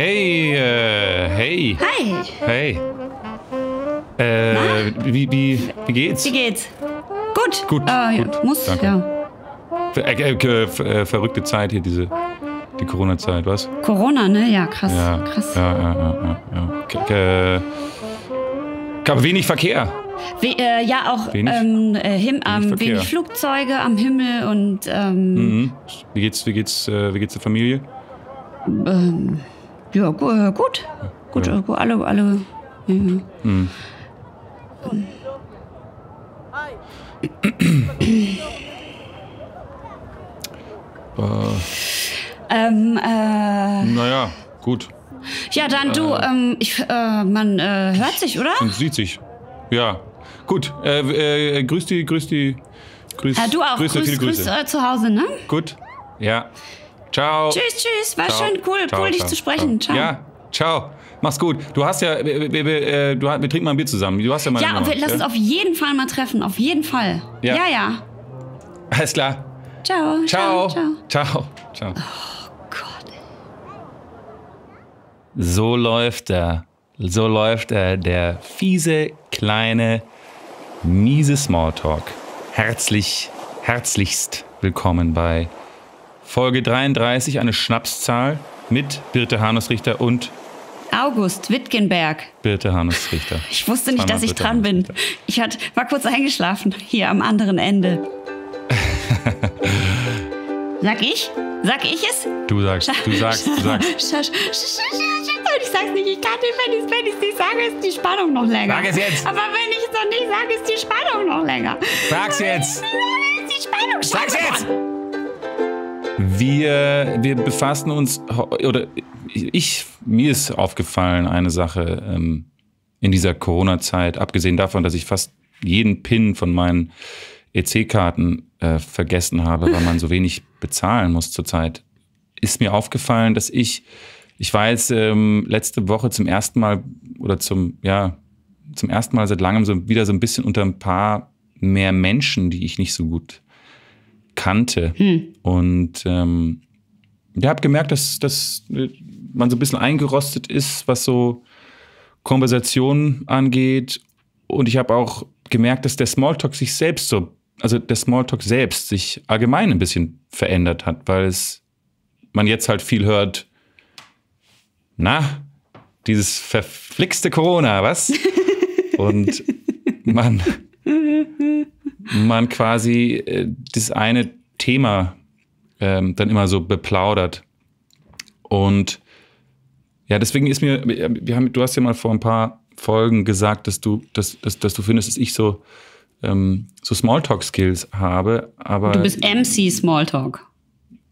Hey, äh, hey. Hi. Hey. Äh, wie, wie, wie geht's? Wie geht's? Gut. Gut. Äh, gut. Muss, Danke. ja. Ver äh, äh, äh, verrückte Zeit hier, diese die Corona-Zeit, was? Corona, ne? Ja, krass. Ja, krass. Ja, ja, ja, ja. ja. Gab wenig Verkehr. We äh, ja, auch wenig, ähm, äh, wenig, ähm, wenig, Flugzeuge am Himmel und. Ähm, mhm. Wie geht's, wie geht's, äh, wie geht's der Familie? Ähm, ja, äh, gut. Gut, ja. alle, alle. Ja. Äh, mhm. Äh. ähm, äh, naja, gut. Ja, dann du, ähm, ich, äh, man äh, hört sich, oder? Man sieht sich. Ja. Gut. Äh, grüß die, grüß die. Grüß, ja, du auch. Grüß, grüß, grüß, grüß zu Hause, ne? Gut. Ja. Ciao. Tschüss, tschüss. War ciao. schön cool, ciao, cool, dich ciao, zu sprechen. Ciao. Ja, ciao. Mach's gut. Du hast ja, wir, wir, wir, äh, wir trinken mal ein Bier zusammen. Du hast ja mal. Ja, und wir lass ja? uns auf jeden Fall mal treffen. Auf jeden Fall. Ja, ja. ja. Alles klar. Ciao. Ciao. Ciao. Ciao. ciao. Oh Gott. So läuft er. So läuft er, der fiese, kleine, miese Smalltalk. Herzlich, herzlichst willkommen bei Folge 33, eine Schnapszahl mit Birte Hanusrichter und August Wittgenberg. Birte Hanusrichter. Ich wusste nicht, dass ich dran bin. Ich hat, war kurz eingeschlafen, hier am anderen Ende. Sag ich? Sag ich es? Du sagst, du sagst, du sagst. Ich sag's nicht, ich kann nicht, wenn ich wenn ich's nicht sage, ist die Spannung noch länger. Sag es jetzt. Aber wenn ich es noch nicht sage, ist die Spannung noch länger. Sag's jetzt. Sag's jetzt. Wir, wir befassen uns, oder ich, mir ist aufgefallen eine Sache ähm, in dieser Corona-Zeit, abgesehen davon, dass ich fast jeden Pin von meinen EC-Karten äh, vergessen habe, weil man so wenig bezahlen muss zurzeit, ist mir aufgefallen, dass ich, ich war jetzt ähm, letzte Woche zum ersten Mal oder zum, ja, zum ersten Mal seit langem so, wieder so ein bisschen unter ein paar mehr Menschen, die ich nicht so gut kannte. Hm. Und ähm, ich habe gemerkt, dass, dass man so ein bisschen eingerostet ist, was so Konversationen angeht. Und ich habe auch gemerkt, dass der Smalltalk sich selbst so, also der Smalltalk selbst sich allgemein ein bisschen verändert hat, weil es man jetzt halt viel hört, na, dieses verflixte Corona, was? Und man man quasi äh, das eine Thema ähm, dann immer so beplaudert. Und ja, deswegen ist mir, wir haben, du hast ja mal vor ein paar Folgen gesagt, dass du, dass, dass, dass du findest, dass ich so, ähm, so Smalltalk-Skills habe. Aber du bist MC Smalltalk.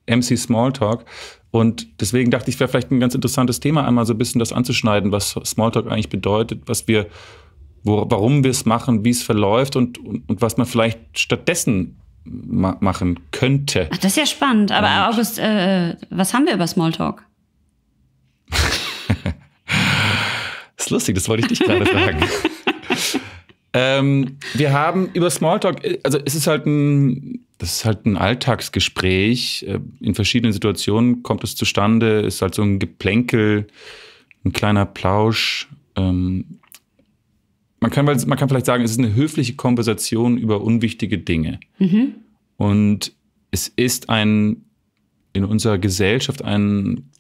MC Smalltalk. Und deswegen dachte ich, wäre vielleicht ein ganz interessantes Thema, einmal so ein bisschen das anzuschneiden, was Smalltalk eigentlich bedeutet, was wir wo, warum wir es machen, wie es verläuft und, und, und, was man vielleicht stattdessen ma machen könnte. Ach, das ist ja spannend. Aber und August, äh, was haben wir über Smalltalk? das ist lustig, das wollte ich dich gerade fragen. ähm, wir haben über Smalltalk, äh, also es ist halt ein, das ist halt ein Alltagsgespräch. Äh, in verschiedenen Situationen kommt es zustande, ist halt so ein Geplänkel, ein kleiner Plausch. Ähm, man kann, man kann vielleicht sagen, es ist eine höfliche Konversation über unwichtige Dinge. Mhm. Und es ist ein, in unserer Gesellschaft ein,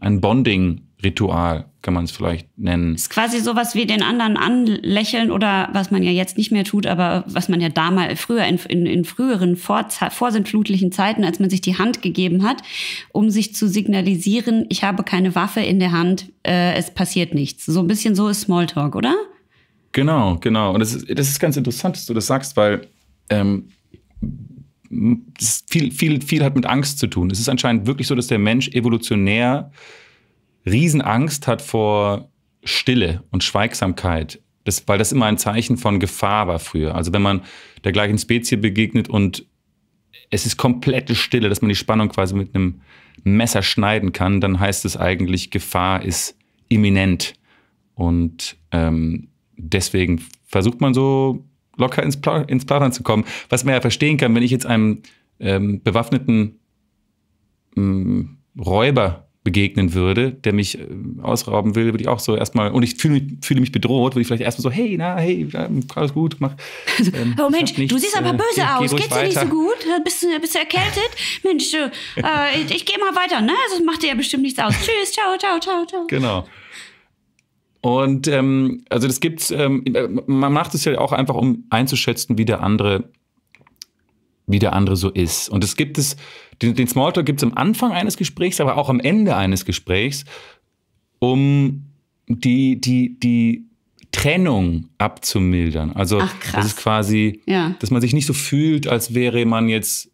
ein Bonding Ritual, kann man es vielleicht nennen. Es Ist quasi sowas wie den anderen anlächeln oder was man ja jetzt nicht mehr tut, aber was man ja damals früher in, in, in früheren vorsintflutlichen Zeiten, als man sich die Hand gegeben hat, um sich zu signalisieren, ich habe keine Waffe in der Hand, äh, es passiert nichts. So ein bisschen so ist Smalltalk, oder? Genau, genau. Und das ist, das ist ganz interessant, dass du das sagst, weil ähm, viel, viel, viel hat mit Angst zu tun. Es ist anscheinend wirklich so, dass der Mensch evolutionär Riesenangst hat vor Stille und Schweigsamkeit. Das, weil das immer ein Zeichen von Gefahr war früher. Also wenn man der gleichen Spezie begegnet und es ist komplette Stille, dass man die Spannung quasi mit einem Messer schneiden kann, dann heißt es eigentlich, Gefahr ist imminent. Und ähm, deswegen versucht man so locker ins, Pla ins Plaudern zu kommen. Was man ja verstehen kann, wenn ich jetzt einem ähm, bewaffneten ähm, Räuber begegnen würde, der mich ähm, ausrauben will, würde ich auch so erstmal, und ich fühle, fühle mich bedroht, würde ich vielleicht erstmal so, hey, na, hey, alles gut, mach. Also, ähm, oh Mensch, nichts, du siehst aber äh, böse äh, aus, geht's dir nicht so gut? Äh, bist, bist du erkältet? Mensch, äh, äh, ich, ich gehe mal weiter, ne? Das also, macht dir ja bestimmt nichts aus. Tschüss, ciao, ciao, ciao, ciao. Genau. Und ähm, also das gibt's, ähm, man macht es ja auch einfach, um einzuschätzen, wie der andere, wie der andere so ist. Und es gibt es, den, den Smalltalk gibt es am Anfang eines Gesprächs, aber auch am Ende eines Gesprächs, um die, die, die Trennung abzumildern. Also Ach, das ist quasi, ja. dass man sich nicht so fühlt, als wäre man jetzt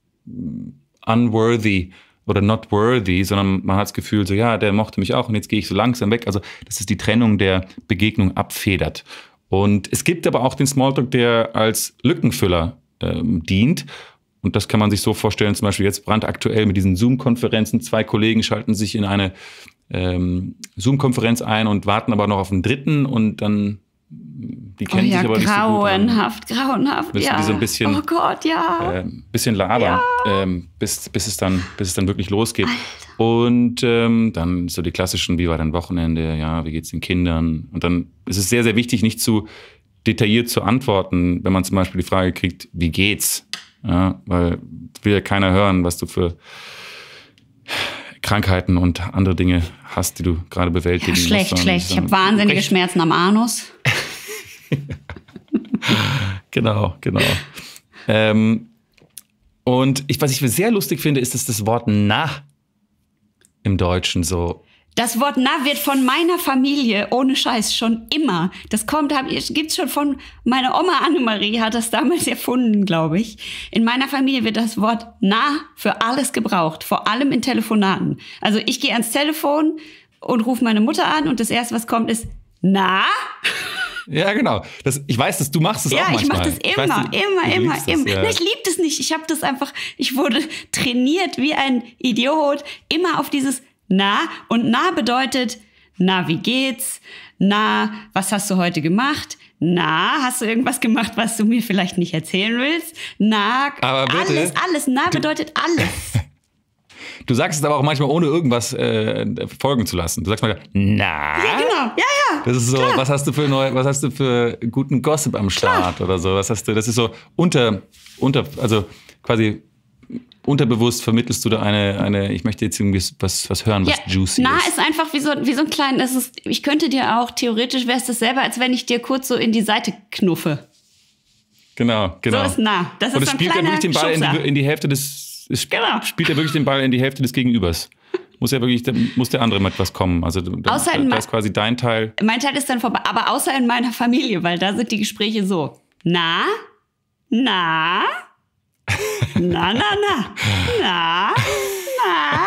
unworthy oder not worthy, sondern man hat das Gefühl, so ja, der mochte mich auch und jetzt gehe ich so langsam weg. Also das ist die Trennung der Begegnung abfedert. Und es gibt aber auch den Smalltalk, der als Lückenfüller ähm, dient. Und das kann man sich so vorstellen, zum Beispiel jetzt brandaktuell mit diesen Zoom-Konferenzen. Zwei Kollegen schalten sich in eine ähm, Zoom-Konferenz ein und warten aber noch auf einen dritten und dann die kennen oh ja, sich aber nicht so gut. Grauenhaft, grauenhaft, ja. so ein bisschen, oh Gott, ja. Äh, bisschen labern, ja. ähm, bis, bis, es dann, bis es dann wirklich losgeht. Alter. Und ähm, dann so die klassischen, wie war dein Wochenende, ja, wie geht's den Kindern? Und dann ist es sehr, sehr wichtig, nicht zu detailliert zu antworten, wenn man zum Beispiel die Frage kriegt, wie geht's? Ja, weil will ja keiner hören, was du für Krankheiten und andere Dinge hast, die du gerade bewältigen ja, schlecht, musst. Schlecht, schlecht. Ich habe wahnsinnige recht. Schmerzen am Anus. genau, genau. Ähm, und ich, was ich sehr lustig finde, ist, dass das Wort na im Deutschen so. Das Wort na wird von meiner Familie ohne Scheiß schon immer. Das kommt, gibt es schon von meiner Oma Annemarie, hat das damals erfunden, glaube ich. In meiner Familie wird das Wort na für alles gebraucht, vor allem in Telefonaten. Also ich gehe ans Telefon und rufe meine Mutter an und das erste, was kommt, ist na. Ja, genau. Das, ich weiß, dass du machst es ja, auch manchmal. Ja, ich mach das immer, weiß, du, immer, du immer, immer. Ja. Nee, ich liebe das nicht. Ich habe das einfach, ich wurde trainiert wie ein Idiot immer auf dieses na und na bedeutet na, wie geht's? Na, was hast du heute gemacht? Na, hast du irgendwas gemacht, was du mir vielleicht nicht erzählen willst? Na, Aber bitte, alles, alles. Na bedeutet alles. Du sagst es aber auch manchmal, ohne irgendwas äh, folgen zu lassen. Du sagst mal, na. Ja, genau. Ja, ja. Das ist so, klar. was hast du für neu, was hast du für guten Gossip am Start klar. oder so? Was hast du? Das ist so unter, unter, also quasi unterbewusst vermittelst du da eine, eine ich möchte jetzt irgendwie was, was hören, was ja, juicy na, ist. Na, ist einfach wie so, wie so ein kleines, ist, ich könnte dir auch, theoretisch wäre es das selber, als wenn ich dir kurz so in die Seite knuffe. Genau, genau. So ist nah. Das ist und es spielt dann wirklich den Ball in die, in die Hälfte des es genau. spielt er wirklich den Ball in die Hälfte des Gegenübers. Muss ja wirklich, muss der andere mit was kommen. Also da, außer da, da ist quasi dein Teil. Mein Teil ist dann vorbei, aber außer in meiner Familie, weil da sind die Gespräche so. Na? Na? Na, na, na. Na?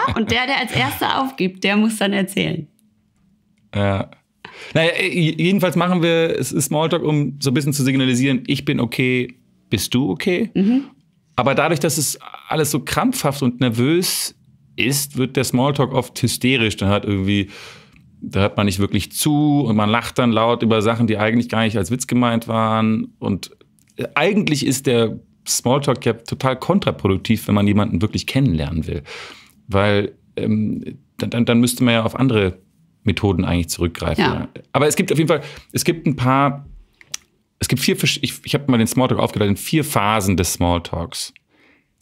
Na? Und der, der als erster aufgibt, der muss dann erzählen. Ja. Naja, äh, jedenfalls machen wir Smalltalk, um so ein bisschen zu signalisieren, ich bin okay, bist du okay? Mhm. Aber dadurch, dass es alles so krampfhaft und nervös ist, wird der Smalltalk oft hysterisch. Da hat irgendwie, da hört man nicht wirklich zu und man lacht dann laut über Sachen, die eigentlich gar nicht als Witz gemeint waren. Und eigentlich ist der Smalltalk ja total kontraproduktiv, wenn man jemanden wirklich kennenlernen will. Weil ähm, dann, dann müsste man ja auf andere Methoden eigentlich zurückgreifen. Ja. Aber es gibt auf jeden Fall, es gibt ein paar es gibt vier, ich, ich habe mal den Smalltalk aufgeleitet, in vier Phasen des Smalltalks.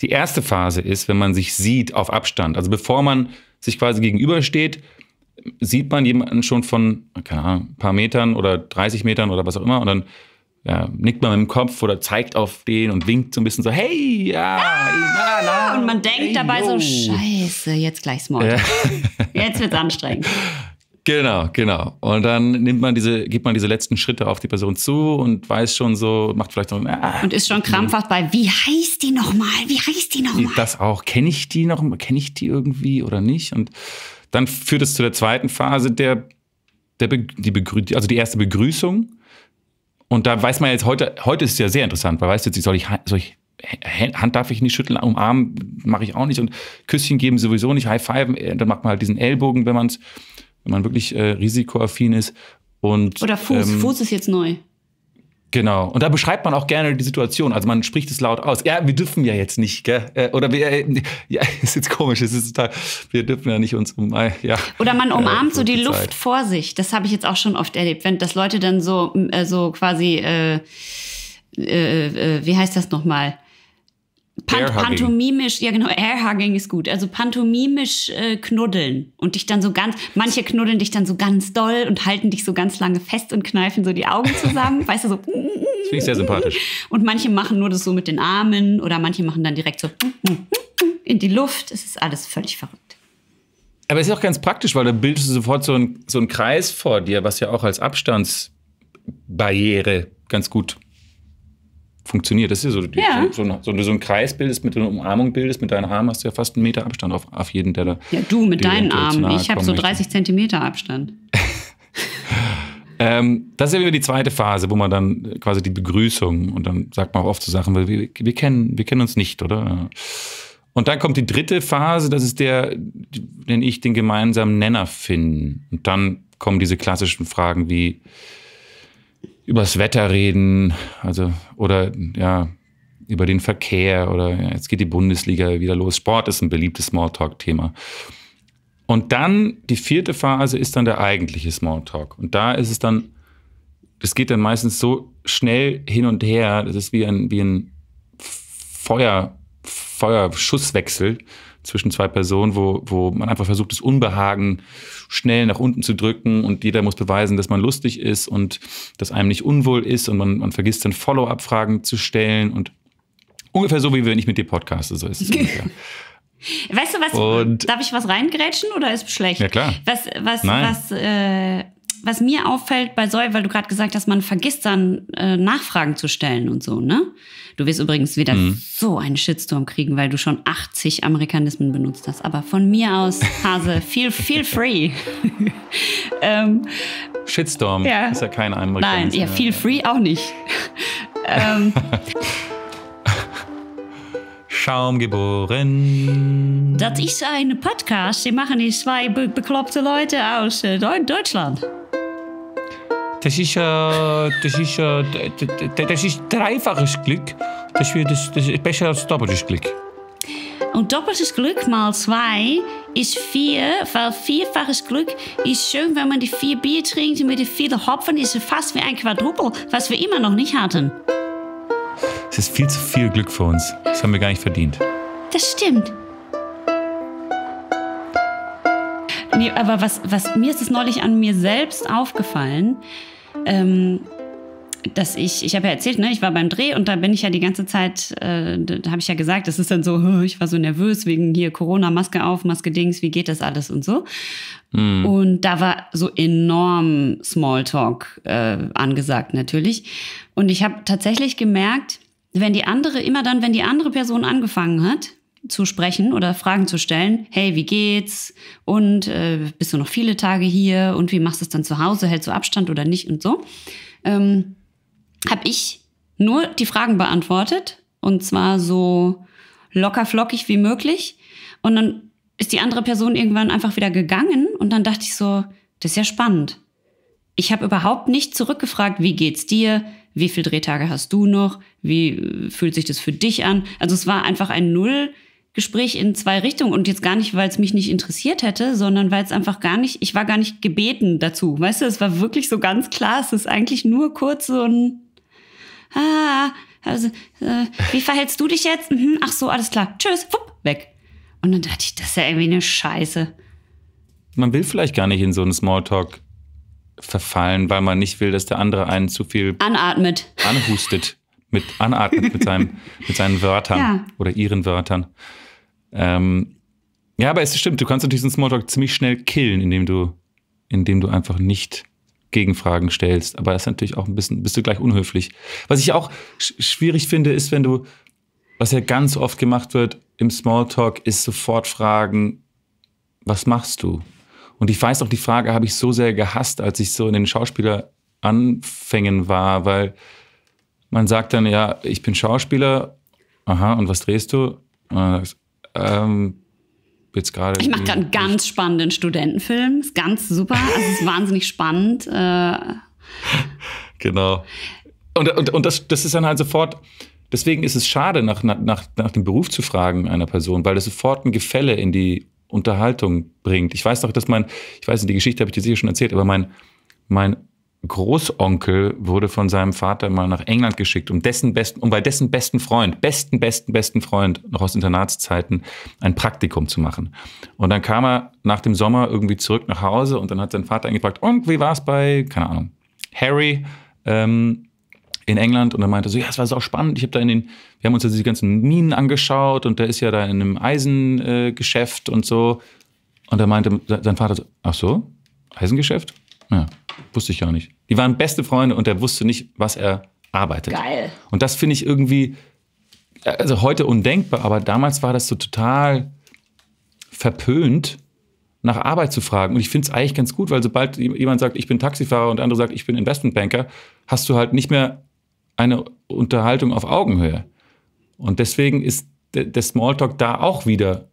Die erste Phase ist, wenn man sich sieht auf Abstand. Also bevor man sich quasi gegenübersteht, sieht man jemanden schon von, keine Ahnung, ein paar Metern oder 30 Metern oder was auch immer und dann ja, nickt man mit dem Kopf oder zeigt auf den und winkt so ein bisschen so, hey, ja, ah, ja na, Und man denkt hey, dabei yo. so, scheiße, jetzt gleich Smalltalk. Ja. jetzt wird's anstrengend. Genau, genau. Und dann nimmt man diese, gibt man diese letzten Schritte auf die Person zu und weiß schon so, macht vielleicht so. Ah, und ist schon krampfhaft bei, wie heißt die nochmal? Wie heißt die nochmal? Das auch. Kenne ich die noch? Kenne ich die irgendwie oder nicht? Und dann führt es zu der zweiten Phase der, der die Begrü also die erste Begrüßung. Und da weiß man jetzt heute, heute ist es ja sehr interessant, weil weißt du jetzt, soll ich, soll ich Hand darf ich nicht schütteln, umarmen mache ich auch nicht und Küsschen geben sowieso nicht, High Five, äh, dann macht man halt diesen Ellbogen, wenn man es wenn man wirklich äh, risikoaffin ist. Und, Oder Fuß, ähm, Fuß ist jetzt neu. Genau. Und da beschreibt man auch gerne die Situation. Also man spricht es laut aus. Ja, wir dürfen ja jetzt nicht, gell? Äh, oder wir, äh, ja, ist jetzt komisch, ist total, wir dürfen ja nicht uns um, äh, ja. Oder man umarmt äh, so die Zeit. Luft vor sich. Das habe ich jetzt auch schon oft erlebt, wenn, das Leute dann so, äh, so quasi, äh, wie heißt das nochmal? Pan pantomimisch, ja genau, Airhugging ist gut. Also pantomimisch äh, knuddeln und dich dann so ganz, manche knuddeln dich dann so ganz doll und halten dich so ganz lange fest und kneifen so die Augen zusammen, weißt du, so. Das finde ich sehr sympathisch. Und manche machen nur das so mit den Armen oder manche machen dann direkt so in die Luft. Es ist alles völlig verrückt. Aber es ist auch ganz praktisch, weil du bildest sofort so, ein, so einen Kreis vor dir, was ja auch als Abstandsbarriere ganz gut funktioniert. Das ist so, die, ja. so, so, so, so ein Kreis bildest, mit einer Umarmung bildest, mit deinen Armen hast du ja fast einen Meter Abstand auf, auf jeden, der da. Ja, du mit deinen Armen. Ich habe so 30 Zentimeter Abstand. ähm, das ist ja immer die zweite Phase, wo man dann äh, quasi die Begrüßung und dann sagt man auch oft so Sachen, weil wir, wir, kennen, wir kennen uns nicht, oder? Und dann kommt die dritte Phase, das ist der, den ich den gemeinsamen Nenner finden. Und dann kommen diese klassischen Fragen wie, übers Wetter reden, also oder ja, über den Verkehr oder ja, jetzt geht die Bundesliga wieder los. Sport ist ein beliebtes Smalltalk-Thema. Und dann die vierte Phase ist dann der eigentliche Smalltalk. Und da ist es dann, es geht dann meistens so schnell hin und her, das ist wie ein, wie ein Feuer, Feuerschusswechsel. Schusswechsel zwischen zwei Personen, wo, wo man einfach versucht, das Unbehagen schnell nach unten zu drücken und jeder muss beweisen, dass man lustig ist und dass einem nicht unwohl ist und man, man vergisst dann Follow-up-Fragen zu stellen und ungefähr so, wie wenn ich mit dir podcaste, so ist es ungefähr. Weißt du was? Und, darf ich was reingrätschen oder ist es schlecht? Ja, klar. Was, was, Nein. was, äh, was mir auffällt bei Soy, weil du gerade gesagt hast, man vergisst dann äh, Nachfragen zu stellen und so, ne? Du wirst übrigens wieder mhm. so einen Shitstorm kriegen, weil du schon 80 Amerikanismen benutzt hast. Aber von mir aus, Hase, feel, feel free. ähm, Shitstorm ja. ist ja kein Amerikanismus. Nein, ja, feel free auch nicht. ähm, Schaum geboren. Das ist ein Podcast, den machen die zwei be bekloppte Leute aus äh, Deutschland. Das ist, äh, das ist, äh, das ist dreifaches Glück. Das ist, das, das ist besser als doppeltes Glück. Und doppeltes Glück mal zwei ist vier, weil vierfaches Glück ist schön, wenn man die vier Bier trinkt mit den vielen Hopfen, ist es fast wie ein Quadrupel, was wir immer noch nicht hatten. Es ist viel zu viel Glück für uns. Das haben wir gar nicht verdient. Das stimmt. Nee, aber was, was mir ist es neulich an mir selbst aufgefallen, ähm, dass ich, ich habe ja erzählt, ne, ich war beim Dreh und da bin ich ja die ganze Zeit, äh, da habe ich ja gesagt, das ist dann so, ich war so nervös wegen hier Corona, Maske auf, Maske Dings, wie geht das alles und so. Mm. Und da war so enorm Smalltalk äh, angesagt natürlich. Und ich habe tatsächlich gemerkt, wenn die andere, immer dann, wenn die andere Person angefangen hat, zu sprechen oder Fragen zu stellen. Hey, wie geht's? Und äh, bist du noch viele Tage hier? Und wie machst du es dann zu Hause? Hältst du Abstand oder nicht? Und so. Ähm, Habe ich nur die Fragen beantwortet und zwar so locker flockig wie möglich. Und dann ist die andere Person irgendwann einfach wieder gegangen und dann dachte ich so, das ist ja spannend. Ich habe überhaupt nicht zurückgefragt, wie geht's dir? Wie viele Drehtage hast du noch? Wie äh, fühlt sich das für dich an? Also es war einfach ein Null Gespräch in zwei Richtungen und jetzt gar nicht, weil es mich nicht interessiert hätte, sondern weil es einfach gar nicht, ich war gar nicht gebeten dazu. Weißt du, es war wirklich so ganz klar, es ist eigentlich nur kurz so ein, ah, also, äh, wie verhältst du dich jetzt? Mhm, ach so, alles klar, tschüss, wupp, weg. Und dann dachte ich, das ist ja irgendwie eine Scheiße. Man will vielleicht gar nicht in so einen Smalltalk verfallen, weil man nicht will, dass der andere einen zu viel anatmet, anhustet, mit anatmet mit, seinem, mit seinen Wörtern ja. oder ihren Wörtern. Ähm, ja, aber es stimmt, du kannst natürlich so einen Smalltalk ziemlich schnell killen, indem du, indem du einfach nicht Gegenfragen stellst. Aber das ist natürlich auch ein bisschen, bist du gleich unhöflich. Was ich auch schwierig finde, ist, wenn du, was ja ganz oft gemacht wird im Smalltalk, ist sofort fragen, was machst du? Und ich weiß auch, die Frage habe ich so sehr gehasst, als ich so in den Schauspieleranfängen war, weil man sagt dann, ja, ich bin Schauspieler, aha, und was drehst du? Und dann sagst, ähm, jetzt Ich mache gerade einen ganz spannenden Studentenfilm. Ist ganz super. Also ist wahnsinnig spannend. Äh. Genau. Und, und, und das, das ist dann halt sofort. Deswegen ist es schade, nach, nach, nach dem Beruf zu fragen einer Person, weil das sofort ein Gefälle in die Unterhaltung bringt. Ich weiß doch, dass mein, ich weiß nicht, die Geschichte habe ich dir sicher schon erzählt, aber mein, mein Großonkel wurde von seinem Vater mal nach England geschickt, um dessen besten, um bei dessen besten Freund, besten, besten, besten Freund, noch aus Internatszeiten, ein Praktikum zu machen. Und dann kam er nach dem Sommer irgendwie zurück nach Hause und dann hat sein Vater angefragt, und wie war es bei, keine Ahnung, Harry ähm, in England? Und er meinte so, ja, es war so spannend. Ich habe da in den, wir haben uns ja diese ganzen Minen angeschaut und der ist ja da in einem Eisengeschäft äh, und so. Und er meinte sein Vater so, ach so, Eisengeschäft? Ja Wusste ich gar nicht. Die waren beste Freunde und er wusste nicht, was er arbeitet. Geil. Und das finde ich irgendwie, also heute undenkbar, aber damals war das so total verpönt, nach Arbeit zu fragen. Und ich finde es eigentlich ganz gut, weil sobald jemand sagt, ich bin Taxifahrer und der andere sagt, ich bin Investmentbanker, hast du halt nicht mehr eine Unterhaltung auf Augenhöhe. Und deswegen ist der Smalltalk da auch wieder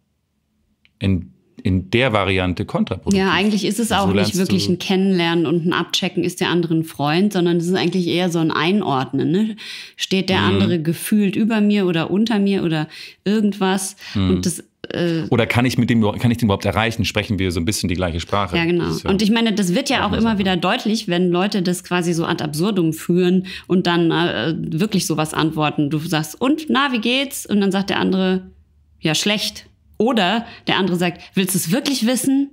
in in der Variante kontraproduktiv. Ja, eigentlich ist es also auch so nicht wirklich ein Kennenlernen und ein Abchecken, ist der andere ein Freund, sondern es ist eigentlich eher so ein Einordnen. Ne? Steht der mhm. andere gefühlt über mir oder unter mir oder irgendwas? Mhm. Und das äh, oder kann ich mit dem kann ich den überhaupt erreichen? Sprechen wir so ein bisschen die gleiche Sprache? Ja, genau. Ja und ich meine, das wird ja auch immer wieder deutlich, wenn Leute das quasi so ad absurdum führen und dann äh, wirklich sowas antworten. Du sagst, und na, wie geht's? Und dann sagt der andere, ja, schlecht. Oder der andere sagt, willst du es wirklich wissen?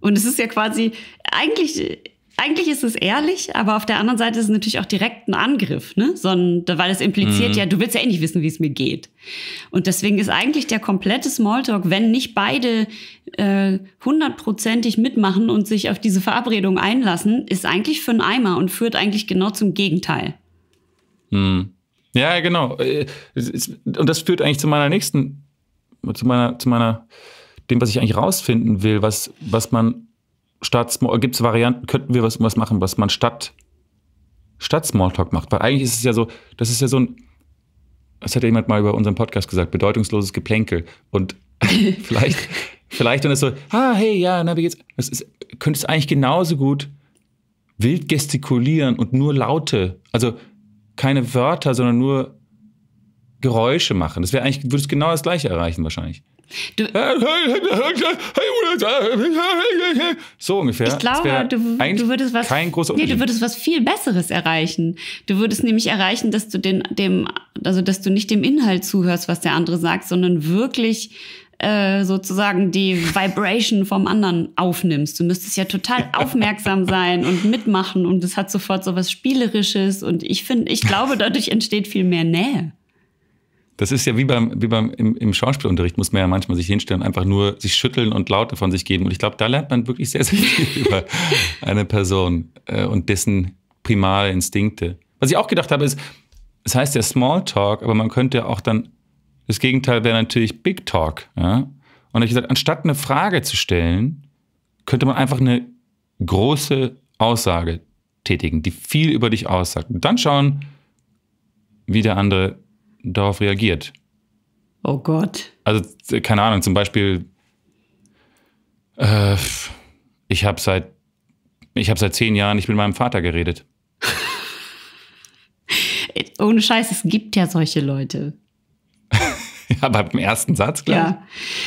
Und es ist ja quasi, eigentlich, eigentlich ist es ehrlich, aber auf der anderen Seite ist es natürlich auch direkt ein Angriff, ne? Sondern, weil es impliziert, mhm. ja, du willst ja eh nicht wissen, wie es mir geht. Und deswegen ist eigentlich der komplette Smalltalk, wenn nicht beide äh, hundertprozentig mitmachen und sich auf diese Verabredung einlassen, ist eigentlich für einen Eimer und führt eigentlich genau zum Gegenteil. Mhm. Ja, genau. Äh, und das führt eigentlich zu meiner nächsten zu meiner, zu meiner, dem, was ich eigentlich rausfinden will, was, was man statt, äh, gibt es Varianten, könnten wir was, was machen, was man statt, statt Smalltalk macht? Weil eigentlich ist es ja so, das ist ja so ein, das hat ja jemand mal über unseren Podcast gesagt, bedeutungsloses Geplänkel. Und vielleicht, vielleicht dann ist so, ah, hey, ja, na, wie geht's? Das ist, könntest du eigentlich genauso gut wild gestikulieren und nur Laute, also keine Wörter, sondern nur Geräusche machen. Das wäre eigentlich, würdest genau das gleiche erreichen wahrscheinlich. Du, so ungefähr. Ich glaube, du, du, würdest was, kein großer nee, du würdest was viel Besseres erreichen. Du würdest nämlich erreichen, dass du den, dem, also dass du nicht dem Inhalt zuhörst, was der andere sagt, sondern wirklich sozusagen die Vibration vom anderen aufnimmst. Du müsstest ja total aufmerksam sein und mitmachen und es hat sofort so was Spielerisches und ich finde, ich glaube, dadurch entsteht viel mehr Nähe. Das ist ja wie beim, wie beim im, im, Schauspielunterricht muss man ja manchmal sich hinstellen, einfach nur sich schütteln und Laute von sich geben. Und ich glaube, da lernt man wirklich sehr, sehr viel über eine Person äh, und dessen primale Instinkte. Was ich auch gedacht habe, ist, es heißt ja Smalltalk, aber man könnte auch dann, das Gegenteil wäre natürlich Big Talk. Ja? Und ich gesagt, anstatt eine Frage zu stellen, könnte man einfach eine große Aussage tätigen, die viel über dich aussagt. Und dann schauen, wie der andere darauf reagiert. Oh Gott. Also, äh, keine Ahnung, zum Beispiel, äh, ich habe seit, hab seit zehn Jahren nicht mit meinem Vater geredet. Äh, ohne Scheiß, es gibt ja solche Leute. ja, beim ersten Satz, klar. Ja.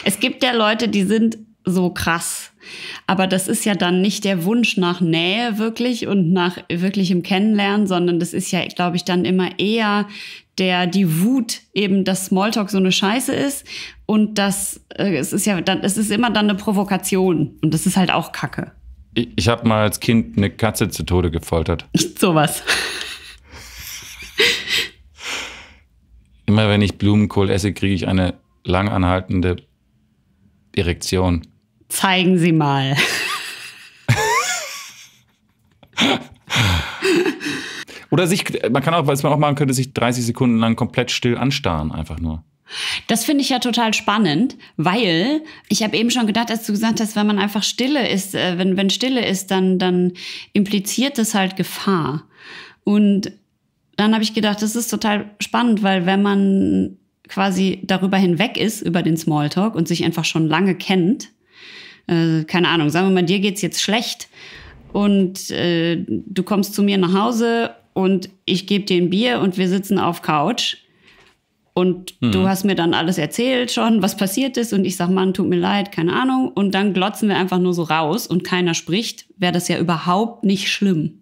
Es gibt ja Leute, die sind so krass. Aber das ist ja dann nicht der Wunsch nach Nähe wirklich und nach wirklichem Kennenlernen, sondern das ist ja, glaube ich, dann immer eher der die Wut eben, dass Smalltalk so eine Scheiße ist und dass äh, es ist ja dann, es ist immer dann eine Provokation und das ist halt auch Kacke. Ich, ich habe mal als Kind eine Katze zu Tode gefoltert. Sowas. immer wenn ich Blumenkohl esse, kriege ich eine langanhaltende Erektion. Zeigen Sie mal. Oder sich, man kann auch, was man auch machen könnte, sich 30 Sekunden lang komplett still anstarren, einfach nur. Das finde ich ja total spannend, weil ich habe eben schon gedacht, als du gesagt hast, wenn man einfach Stille ist, äh, wenn, wenn Stille ist, dann, dann impliziert das halt Gefahr. Und dann habe ich gedacht, das ist total spannend, weil wenn man quasi darüber hinweg ist, über den Smalltalk und sich einfach schon lange kennt, äh, keine Ahnung, sagen wir mal, dir geht's jetzt schlecht und äh, du kommst zu mir nach Hause und ich gebe dir ein Bier und wir sitzen auf Couch. Und hm. du mhm. hast mir dann alles erzählt schon, was passiert ist. Und ich sag, Mann, tut mir leid, keine Ahnung. Und dann glotzen wir einfach nur so raus und keiner spricht, wäre das ja überhaupt nicht schlimm.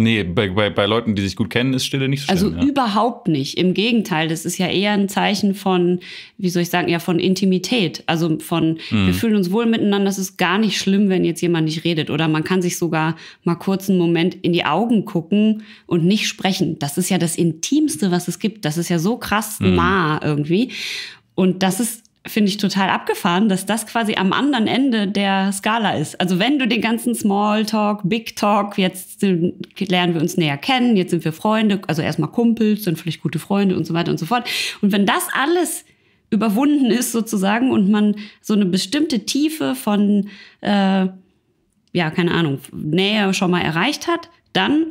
Nee, bei, bei, bei Leuten, die sich gut kennen, ist Stille nicht so also schlimm. Also ja. überhaupt nicht. Im Gegenteil, das ist ja eher ein Zeichen von, wie soll ich sagen, ja, von Intimität. Also von, mhm. wir fühlen uns wohl miteinander. Es ist gar nicht schlimm, wenn jetzt jemand nicht redet. Oder man kann sich sogar mal kurz einen Moment in die Augen gucken und nicht sprechen. Das ist ja das Intimste, was es gibt. Das ist ja so krass mhm. nah irgendwie. Und das ist finde ich total abgefahren, dass das quasi am anderen Ende der Skala ist. Also wenn du den ganzen Small Talk, Big Talk, jetzt lernen wir uns näher kennen, jetzt sind wir Freunde, also erstmal Kumpels, dann vielleicht gute Freunde und so weiter und so fort. Und wenn das alles überwunden ist sozusagen und man so eine bestimmte Tiefe von, äh, ja, keine Ahnung, Nähe schon mal erreicht hat, dann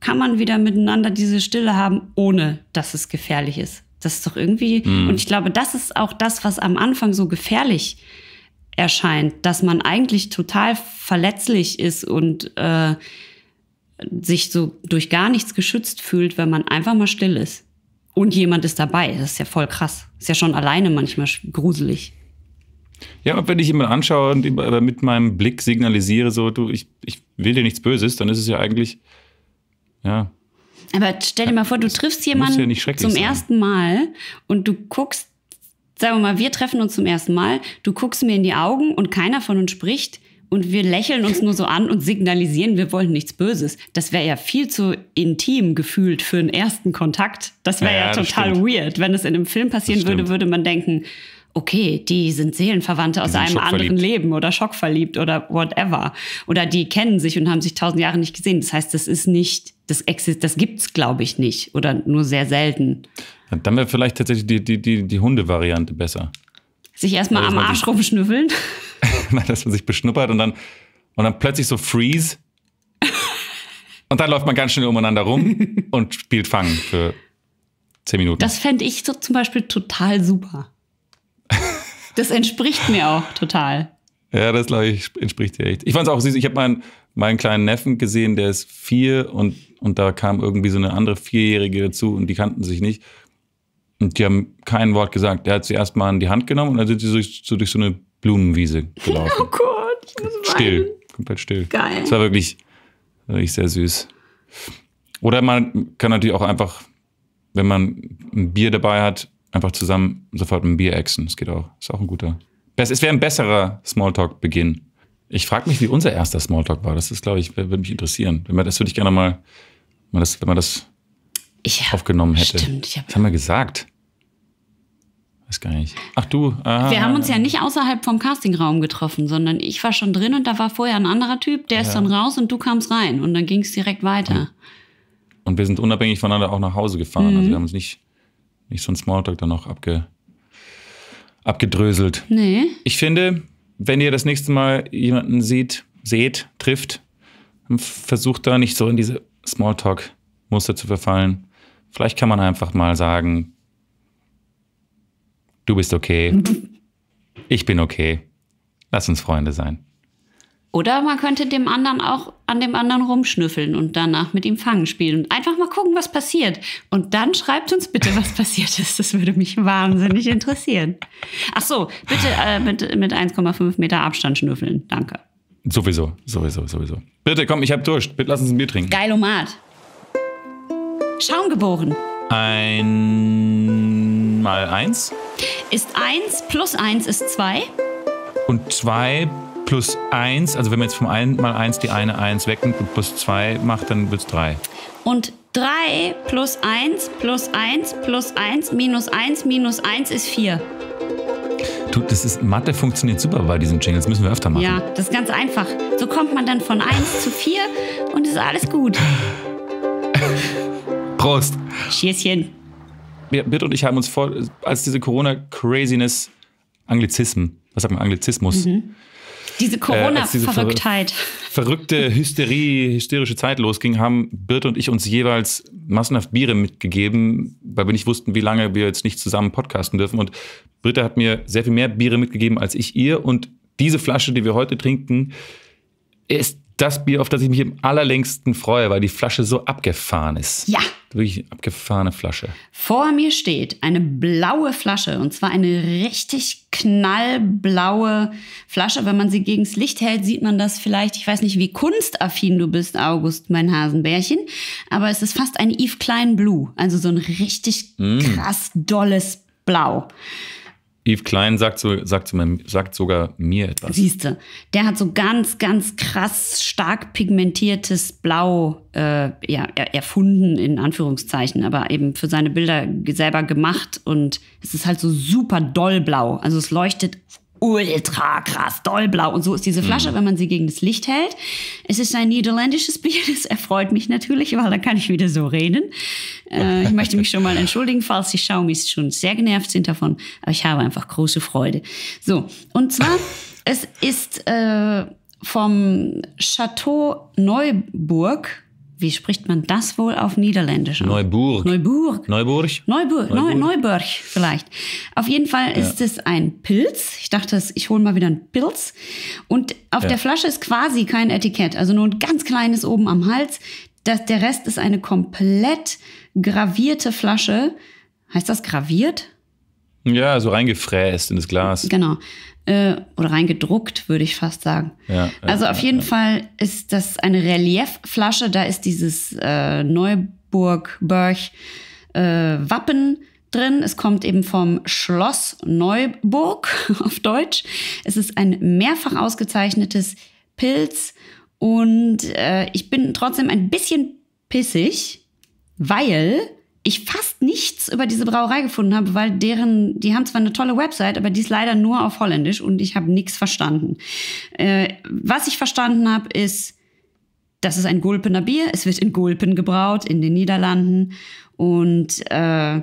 kann man wieder miteinander diese Stille haben, ohne dass es gefährlich ist. Das ist doch irgendwie. Mhm. Und ich glaube, das ist auch das, was am Anfang so gefährlich erscheint, dass man eigentlich total verletzlich ist und äh, sich so durch gar nichts geschützt fühlt, wenn man einfach mal still ist. Und jemand ist dabei. Das ist ja voll krass. Ist ja schon alleine manchmal gruselig. Ja, und wenn ich jemanden anschaue und äh, mit meinem Blick signalisiere, so, du, ich, ich will dir nichts Böses, dann ist es ja eigentlich, ja, aber stell dir mal vor, du das triffst jemanden ja zum sein. ersten Mal und du guckst, sagen wir mal, wir treffen uns zum ersten Mal, du guckst mir in die Augen und keiner von uns spricht und wir lächeln uns nur so an und signalisieren, wir wollen nichts Böses. Das wäre ja viel zu intim gefühlt für einen ersten Kontakt. Das wäre ja, ja, total weird. Wenn es in einem Film passieren würde, würde man denken, okay, die sind Seelenverwandte aus sind einem anderen Leben oder schockverliebt oder whatever. Oder die kennen sich und haben sich tausend Jahre nicht gesehen. Das heißt, das ist nicht das, das gibt es, glaube ich, nicht oder nur sehr selten. dann wäre vielleicht tatsächlich die, die, die, die Hunde-Variante besser. Sich erstmal also, am Arsch sich, rumschnüffeln. dass man sich beschnuppert und dann, und dann plötzlich so freeze. und dann läuft man ganz schnell umeinander rum und spielt Fangen für zehn Minuten. Das fände ich so zum Beispiel total super. Das entspricht mir auch total. Ja, das glaube ich, entspricht dir echt. Ich fand es auch süß. Ich habe meinen, meinen kleinen Neffen gesehen, der ist vier und und da kam irgendwie so eine andere Vierjährige dazu und die kannten sich nicht. Und die haben kein Wort gesagt. Der hat sie erstmal in die Hand genommen und dann sind sie so, so durch so eine Blumenwiese gelaufen. Oh Gott, ich muss Still, weinen. komplett still. Geil. Das war wirklich, wirklich sehr süß. Oder man kann natürlich auch einfach, wenn man ein Bier dabei hat, einfach zusammen sofort ein Bier exen. Das geht auch. Ist auch ein guter. Es wäre ein besserer Smalltalk-Beginn. Ich frage mich, wie unser erster Smalltalk war. Das ist, glaube ich, würde mich interessieren. Das würde ich gerne mal man das, wenn man das hab, aufgenommen hätte. Stimmt, ich hab, das haben wir gesagt. Weiß gar nicht. Ach du. Ah. Wir haben uns ja nicht außerhalb vom Castingraum getroffen, sondern ich war schon drin und da war vorher ein anderer Typ, der ja. ist dann raus und du kamst rein und dann ging es direkt weiter. Und, und, wir sind unabhängig voneinander auch nach Hause gefahren. Mhm. Also wir mhm. haben uns nicht, nicht so ein Smalltalk dann noch abge, abgedröselt. Nee. Ich finde, wenn ihr das nächste Mal jemanden sieht, seht, trifft, versucht da nicht so in diese Smalltalk Muster zu verfallen. Vielleicht kann man einfach mal sagen, du bist okay, ich bin okay, lass uns Freunde sein. Oder man könnte dem anderen auch an dem anderen rumschnüffeln und danach mit ihm Fangen spielen und einfach mal gucken, was passiert. Und dann schreibt uns bitte, was passiert ist. Das würde mich wahnsinnig interessieren. Ach so, bitte äh, mit, mit 1,5 Meter Abstand schnüffeln. Danke. Sowieso, sowieso, sowieso. Bitte, komm, ich hab Durst. Bitte lass uns ein Bier trinken. Geilomat. Schaum geboren. Ein mal eins. Ist eins plus eins ist zwei. Und zwei plus eins, also wenn man jetzt vom 1 mal eins die eine eins wegnimmt und plus zwei macht, dann wird's drei. Und drei plus eins plus eins plus eins minus eins minus eins ist vier das ist, Mathe funktioniert super bei diesen Jingles, müssen wir öfter machen. Ja, das ist ganz einfach. So kommt man dann von 1 zu 4 und ist alles gut. Prost. Schießchen. Ja, und ich haben uns vor, als diese Corona-Craziness, Anglizismen, was sagt man, Anglizismus, mhm. Diese äh, Corona-Verrücktheit. Äh, ver verrückte Hysterie, hysterische Zeit losging, haben Birte und ich uns jeweils massenhaft Biere mitgegeben, weil wir nicht wussten, wie lange wir jetzt nicht zusammen podcasten dürfen. Und Birte hat mir sehr viel mehr Biere mitgegeben als ich ihr. Und diese Flasche, die wir heute trinken, ist das Bier, auf das ich mich am allerlängsten freue, weil die Flasche so abgefahren ist. Ja. Wirklich eine abgefahrene Flasche. Vor mir steht eine blaue Flasche und zwar eine richtig knallblaue Flasche. Wenn man sie gegens Licht hält, sieht man das vielleicht. Ich weiß nicht, wie kunstaffin du bist, August, mein Hasenbärchen. Aber es ist fast ein Yves Klein Blue. Also so ein richtig mm. krass dolles Blau. Yves Klein sagt, so, sagt, so, sagt sogar mir etwas. Siehste, der hat so ganz, ganz krass stark pigmentiertes Blau äh, ja, erfunden, in Anführungszeichen, aber eben für seine Bilder selber gemacht. Und es ist halt so super doll blau. Also es leuchtet ultra krass, dollblau. Und so ist diese Flasche, mhm. wenn man sie gegen das Licht hält. Es ist ein niederländisches Bier, das erfreut mich natürlich, weil dann kann ich wieder so reden. Äh, ich möchte mich schon mal entschuldigen, falls die Schaumis schon sehr genervt sind davon. Aber ich habe einfach große Freude. So, und zwar, es ist äh, vom Chateau Neuburg wie spricht man das wohl auf Niederländisch? Neuburg. Neuburg. Neuburg. Neuburg. Neuburg. Neuburg vielleicht. Auf jeden Fall ist ja. es ein Pilz. Ich dachte, ich hole mal wieder einen Pilz. Und auf ja. der Flasche ist quasi kein Etikett. Also nur ein ganz kleines oben am Hals. Das, der Rest ist eine komplett gravierte Flasche. Heißt das graviert? Ja, so reingefräst in das Glas. Genau. Äh, oder reingedruckt, würde ich fast sagen. Ja, also ja, auf jeden ja. Fall ist das eine Reliefflasche. Da ist dieses äh, Neuburg-Börch äh, Wappen drin. Es kommt eben vom Schloss Neuburg auf Deutsch. Es ist ein mehrfach ausgezeichnetes Pilz. Und äh, ich bin trotzdem ein bisschen pissig, weil ich fast nichts über diese Brauerei gefunden habe, weil deren, die haben zwar eine tolle Website, aber die ist leider nur auf Holländisch und ich habe nichts verstanden. Äh, was ich verstanden habe, ist, das ist ein Gulpener Bier. Es wird in Gulpen gebraut, in den Niederlanden. Und äh,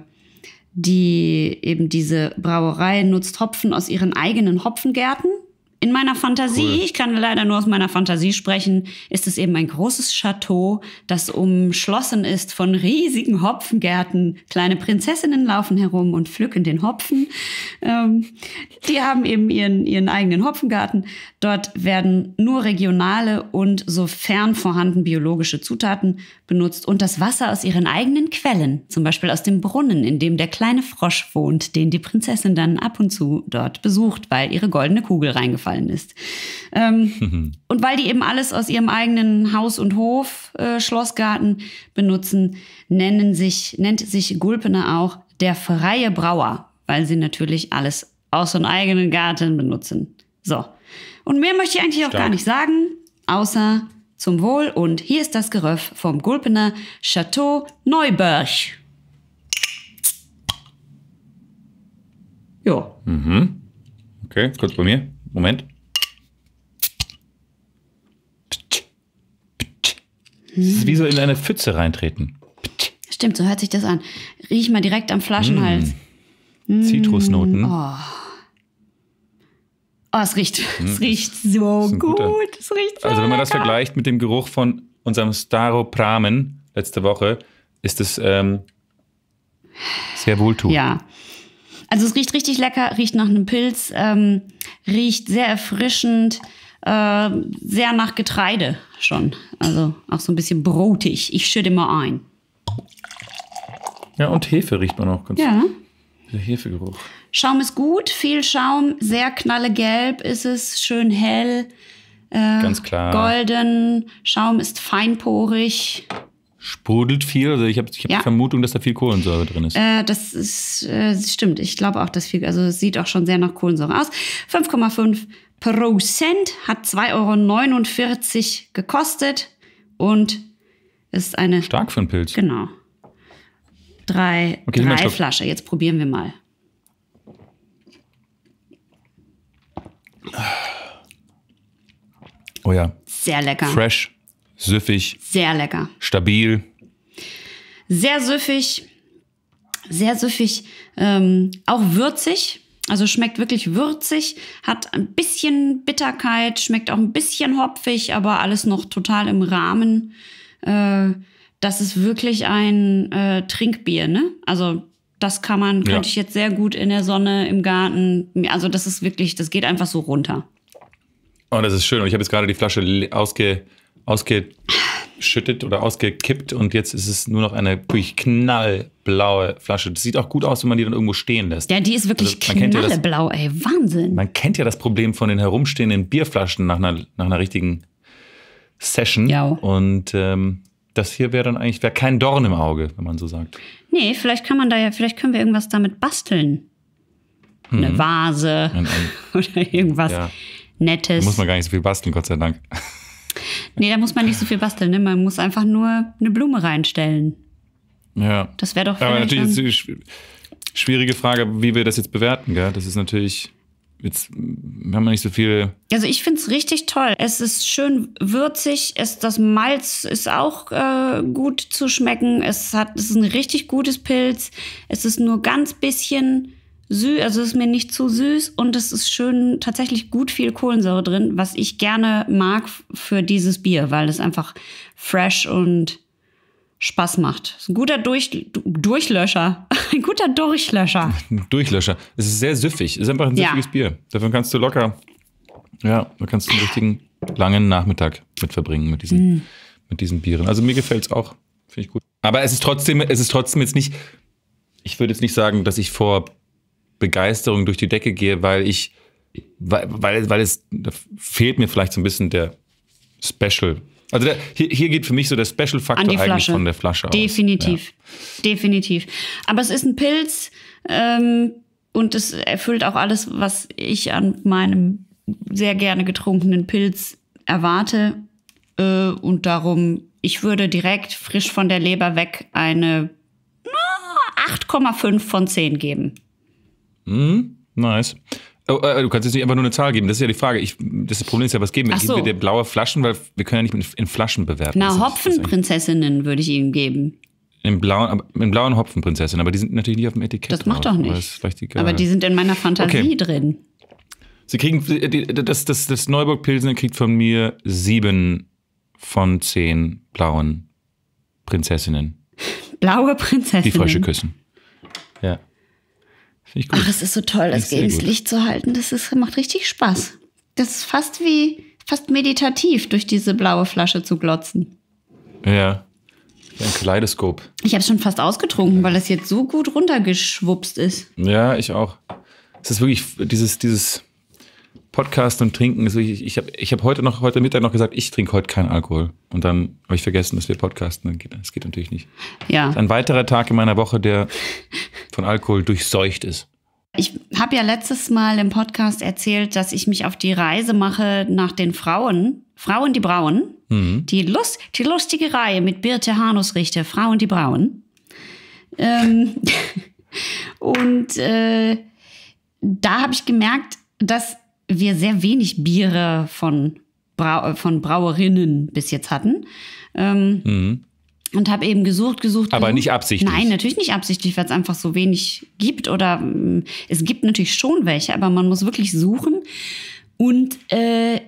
die eben diese Brauerei nutzt Hopfen aus ihren eigenen Hopfengärten. In meiner Fantasie, cool. ich kann leider nur aus meiner Fantasie sprechen, ist es eben ein großes Chateau, das umschlossen ist von riesigen Hopfengärten. Kleine Prinzessinnen laufen herum und pflücken den Hopfen. Ähm, die haben eben ihren, ihren eigenen Hopfengarten. Dort werden nur regionale und sofern vorhanden biologische Zutaten benutzt und das Wasser aus ihren eigenen Quellen, zum Beispiel aus dem Brunnen, in dem der kleine Frosch wohnt, den die Prinzessin dann ab und zu dort besucht, weil ihre goldene Kugel reingefallen gefallen ist. Ähm, und weil die eben alles aus ihrem eigenen Haus und Hof, äh, Schlossgarten benutzen, nennen sich, nennt sich Gulpener auch der freie Brauer, weil sie natürlich alles aus ihrem eigenen Garten benutzen. So. Und mehr möchte ich eigentlich Stark. auch gar nicht sagen, außer zum Wohl und hier ist das Geröff vom Gulpener Chateau Neuberg. Ja. Mhm. Okay, kurz bei mir. Moment. Hm. Das ist wie so in eine Pfütze reintreten. Stimmt, so hört sich das an. Riech mal direkt am Flaschenhals. Mm. mm. Zitrusnoten. Oh. oh. es riecht, mm, es riecht so gut. Es riecht so Also wenn man lecker. das vergleicht mit dem Geruch von unserem Staropramen letzte Woche, ist es ähm, sehr wohltuend. Ja, also es riecht richtig lecker, riecht nach einem Pilz, ähm, riecht sehr erfrischend, äh, sehr nach Getreide schon. Also auch so ein bisschen brotig. Ich schütte mal ein. Ja, und Hefe riecht man auch ganz gut. Ja. Der Hefegeruch. Schaum ist gut, viel Schaum, sehr knallegelb ist es, schön hell. Äh, ganz klar. Golden, Schaum ist feinporig. Sprudelt viel? Also ich habe ich hab ja. die Vermutung, dass da viel Kohlensäure drin ist. Äh, das ist, äh, stimmt. Ich glaube auch, dass viel, also es sieht auch schon sehr nach Kohlensäure aus. 5,5 Prozent hat 2,49 Euro gekostet und ist eine. Stark für einen Pilz. Genau. Drei, okay, drei Flasche. Jetzt probieren wir mal. Oh ja. Sehr lecker. Fresh süffig. Sehr lecker. Stabil. Sehr süffig, sehr süffig, ähm, auch würzig. Also schmeckt wirklich würzig, hat ein bisschen Bitterkeit, schmeckt auch ein bisschen hopfig, aber alles noch total im Rahmen. Äh, das ist wirklich ein äh, Trinkbier, ne? Also das kann man, ja. könnte ich jetzt sehr gut in der Sonne, im Garten. Also das ist wirklich, das geht einfach so runter. Und oh, das ist schön. Und ich habe jetzt gerade die Flasche ausge ausgeschüttet oder ausgekippt und jetzt ist es nur noch eine wirklich knallblaue Flasche. Das sieht auch gut aus, wenn man die dann irgendwo stehen lässt. Ja, die ist wirklich also, knallblau, ja ey, Wahnsinn. Man kennt ja das Problem von den herumstehenden Bierflaschen nach einer, nach einer richtigen Session. Ja. Und ähm, das hier wäre dann eigentlich wär kein Dorn im Auge, wenn man so sagt. Nee, vielleicht kann man da ja, vielleicht können wir irgendwas damit basteln. Hm. Eine Vase ein, ein, oder irgendwas ja. Nettes. Da muss man gar nicht so viel basteln, Gott sei Dank. Nee, da muss man nicht so viel basteln. Ne? Man muss einfach nur eine Blume reinstellen. Ja. Das wäre doch Aber natürlich ist die schwierige Frage, wie wir das jetzt bewerten, gell? Das ist natürlich. Jetzt haben wir nicht so viel. Also ich finde es richtig toll. Es ist schön würzig. Es, das Malz ist auch äh, gut zu schmecken. Es, hat, es ist ein richtig gutes Pilz. Es ist nur ganz bisschen süß, also es ist mir nicht zu süß und es ist schön, tatsächlich gut viel Kohlensäure drin, was ich gerne mag für dieses Bier, weil es einfach fresh und Spaß macht. Ein guter Durch Durchlöscher. Ein guter Durchlöscher. Durchlöscher. Es ist sehr süffig. Es ist einfach ein süffiges ja. Bier. Davon kannst du locker, ja, da kannst du einen richtigen langen Nachmittag mit verbringen mit diesen, mm. mit diesen Bieren. Also mir gefällt es auch. Finde ich gut. Aber es ist trotzdem, es ist trotzdem jetzt nicht, ich würde jetzt nicht sagen, dass ich vor Begeisterung durch die Decke gehe, weil ich, weil, weil, weil es, da fehlt mir vielleicht so ein bisschen der Special. Also der, hier, hier geht für mich so der Special-Faktor eigentlich Flasche. von der Flasche aus. Definitiv, ja. definitiv. Aber es ist ein Pilz ähm, und es erfüllt auch alles, was ich an meinem sehr gerne getrunkenen Pilz erwarte. Äh, und darum, ich würde direkt frisch von der Leber weg eine 8,5 von 10 geben. Mhm. Nice. Oh, äh, du kannst jetzt nicht einfach nur eine Zahl geben. Das ist ja die Frage. Ich, das Problem ist ja, was geben wir? so. Geben wir dir blaue Flaschen, weil wir können ja nicht in Flaschen bewerten. Na, Hopfenprinzessinnen würde ich ihm geben. In blauen, in blauen Hopfenprinzessinnen, aber die sind natürlich nicht auf dem Etikett. Das macht drauf, doch nicht. Aber, aber, die sind in meiner Fantasie okay. drin. Sie kriegen, das, das, das Neuburg-Pilsner kriegt von mir sieben von zehn blauen Prinzessinnen. Blaue Prinzessinnen. Die Frösche küssen. Ja. Finde ich gut. Ach, es ist so toll, das gegen ins Licht zu halten. Das ist, macht richtig Spaß. Das ist fast wie, fast meditativ, durch diese blaue Flasche zu glotzen. Ja. Ein Kaleidoskop. Ich habe es schon fast ausgetrunken, weil das jetzt so gut runtergeschwupst ist. Ja, ich auch. Es ist wirklich dieses, dieses Podcast und Trinken. Also ich ich habe ich hab heute noch heute Mittag noch gesagt, ich trinke heute keinen Alkohol. Und dann habe ich vergessen, dass wir podcasten. Das geht, natürlich nicht. Ja. Das ist ein weiterer Tag in meiner Woche, der von Alkohol durchseucht ist. Ich habe ja letztes Mal im Podcast erzählt, dass ich mich auf die Reise mache nach den Frauen. Frauen, die Brauen. Mhm. Die, Lust, die lustige Reihe mit Birte Hanusrichter. Frauen, die Brauen. Ähm, und äh, da habe ich gemerkt, dass wir sehr wenig Biere von, Brau äh, von Brauerinnen bis jetzt hatten. Ähm, mhm. Und habe eben gesucht, gesucht. Aber gesucht. nicht absichtlich. Nein, natürlich nicht absichtlich, weil es einfach so wenig gibt. Oder mm, es gibt natürlich schon welche, aber man muss wirklich suchen. Und äh,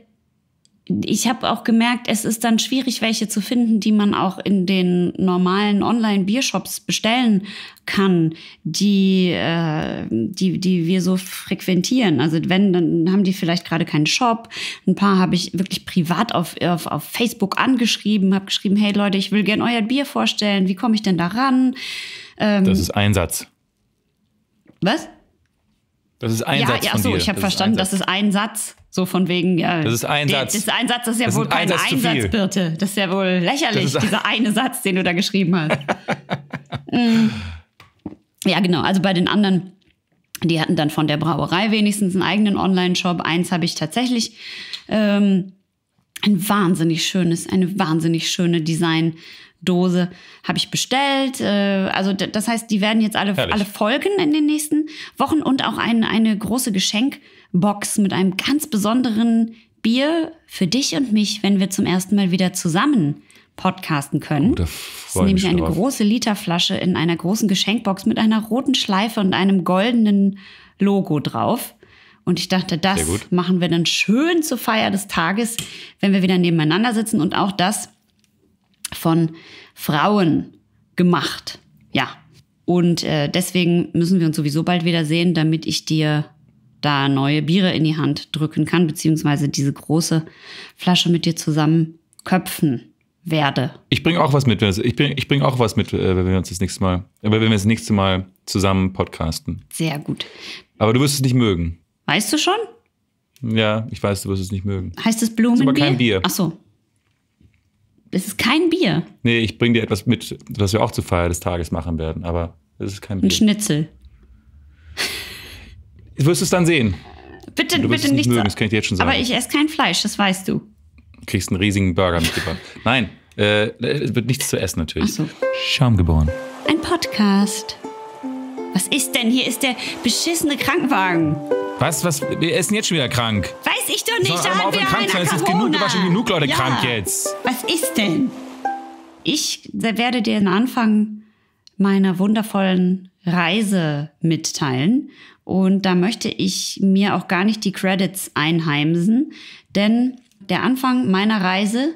ich habe auch gemerkt, es ist dann schwierig, welche zu finden, die man auch in den normalen Online-Biershops bestellen kann, die, äh, die, die wir so frequentieren. Also wenn, dann haben die vielleicht gerade keinen Shop. Ein paar habe ich wirklich privat auf, auf, auf Facebook angeschrieben, habe geschrieben, hey Leute, ich will gern euer Bier vorstellen, wie komme ich denn da ran? Ähm, das ist Einsatz. Was? Das ist ein ja, Satz. Ja, so, ich habe verstanden, das ist ein Satz. So von wegen, ja. Das ist ein der, Satz. Das ist ein Satz, das ist ja das wohl kein Einsatz, Einsatzbirte. Das ist ja wohl lächerlich, ein dieser eine Satz, den du da geschrieben hast. mm. Ja, genau. Also bei den anderen, die hatten dann von der Brauerei wenigstens einen eigenen Online-Shop. Eins habe ich tatsächlich. Ähm, ein wahnsinnig schönes, eine wahnsinnig schöne Design Dose habe ich bestellt. Äh, also das heißt, die werden jetzt alle, alle folgen in den nächsten Wochen und auch ein, eine große Geschenkbox mit einem ganz besonderen Bier für dich und mich, wenn wir zum ersten Mal wieder zusammen podcasten können. Oh, das ist nämlich eine drauf. große Literflasche in einer großen Geschenkbox mit einer roten Schleife und einem goldenen Logo drauf. Und ich dachte, das machen wir dann schön zur Feier des Tages, wenn wir wieder nebeneinander sitzen. Und auch das von Frauen gemacht. Ja. Und äh, deswegen müssen wir uns sowieso bald wieder sehen, damit ich dir da neue Biere in die Hand drücken kann, beziehungsweise diese große Flasche mit dir zusammen köpfen werde. Ich bringe auch was mit, ich bringe ich bring auch was mit, äh, wenn wir uns das nächste Mal, äh, wenn wir das nächste Mal zusammen podcasten. Sehr gut. Aber du wirst es nicht mögen. Weißt du schon? Ja, ich weiß, du wirst es nicht mögen. Heißt es Blumenbier? Das ist aber kein Bier. Ach so. Es ist kein Bier. Nee, ich bringe dir etwas mit, das wir auch zur Feier des Tages machen werden, aber es ist kein Bier. Ein Schnitzel. Du wirst es dann sehen. Bitte, bitte nicht. nicht mögen, das kann ich dir jetzt schon sagen. Aber ich esse kein Fleisch, das weißt du. Du kriegst einen riesigen Burger mitgebracht. Nein, äh, es wird nichts zu essen natürlich. Ach so. Schaum geboren. Ein Podcast. Was ist denn? Hier ist der beschissene Krankenwagen. Was, was? Wir essen jetzt schon wieder krank. Weiß ich doch nicht. Da haben wir krank sein. Es ist genug, war schon genug Leute ja. krank jetzt. Was ist denn? Ich werde dir den Anfang meiner wundervollen Reise mitteilen. Und da möchte ich mir auch gar nicht die Credits einheimsen, denn der Anfang meiner Reise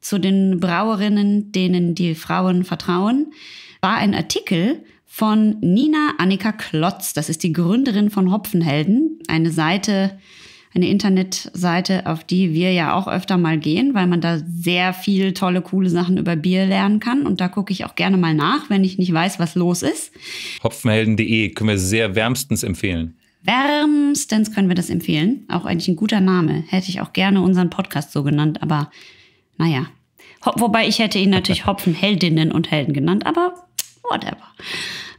zu den Brauerinnen, denen die Frauen vertrauen, war ein Artikel von Nina Annika Klotz. Das ist die Gründerin von Hopfenhelden, eine Seite, eine Internetseite, auf die wir ja auch öfter mal gehen, weil man da sehr viel tolle, coole Sachen über Bier lernen kann. Und da gucke ich auch gerne mal nach, wenn ich nicht weiß, was los ist. Hopfenhelden.de können wir sehr wärmstens empfehlen. Wärmstens können wir das empfehlen. Auch eigentlich ein guter Name. Hätte ich auch gerne unseren Podcast so genannt, aber naja. Wobei ich hätte ihn natürlich Hopfenheldinnen und Helden genannt, aber whatever.